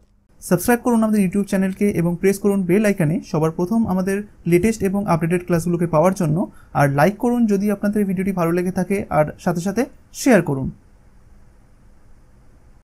সাবস্ক্রাইব করুন আমাদের ইউটিউব চ্যানেলকে এবং প্রেস করুন বেল আইকানে সবার প্রথম আমাদের লেটেস্ট এবং আপডেটেড ক্লাসগুলোকে পাওয়ার জন্য আর লাইক করুন যদি আপনাদের ভিডিওটি ভালো লেগে থাকে আর সাথে সাথে শেয়ার করুন